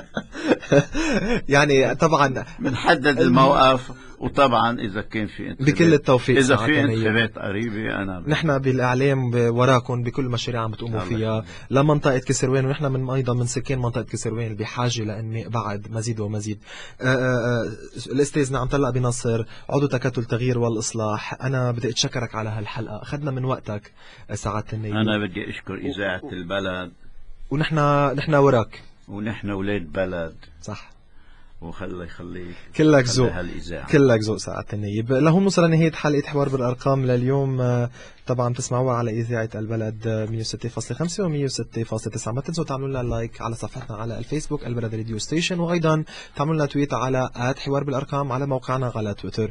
*laughs* يعني طبعا بنحدد الموقف وطبعا اذا كان في انتخابات بكل التوفيق اذا في انتخابات قريبه انا نحن بالاعلام وراكم بكل المشاريع عم تقوموا فيها لمنطقه كسروان ونحن من ايضا من سكان منطقه كسروان بحاجه لانماء بعد مزيد ومزيد أه، أه، أه، الاستاذ نعم طلع بنصر عضو تكتل التغيير والاصلاح انا بدي اتشكرك على هالحلقه اخذنا من وقتك سعاده النيل انا بدي اشكر اذاعه البلد ونحن نحن وراك ونحن اولاد بلد صح وخلي يخليك كلك ذوق كلك ذوق ساعة النيب لهون وصلنا نهاية حلقة حوار بالأرقام لليوم آه، طبعا تسمعوها على إذاعة البلد 106.5 و 106.9 ما تنسوا تعملوا لنا لايك على صفحتنا على الفيسبوك البلد راديو ستيشن وأيضا تعملوا لنا تويت على آت حوار بالأرقام على موقعنا على تويتر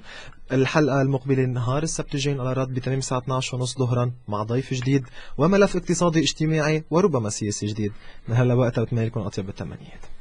الحلقة المقبلة نهار السبت الجاي على راد بتمام الساعة 12 ونص ظهرا مع ضيف جديد وملف اقتصادي اجتماعي وربما سياسي جديد من هلا وقتها بتمنى لكم أطيب التمنيات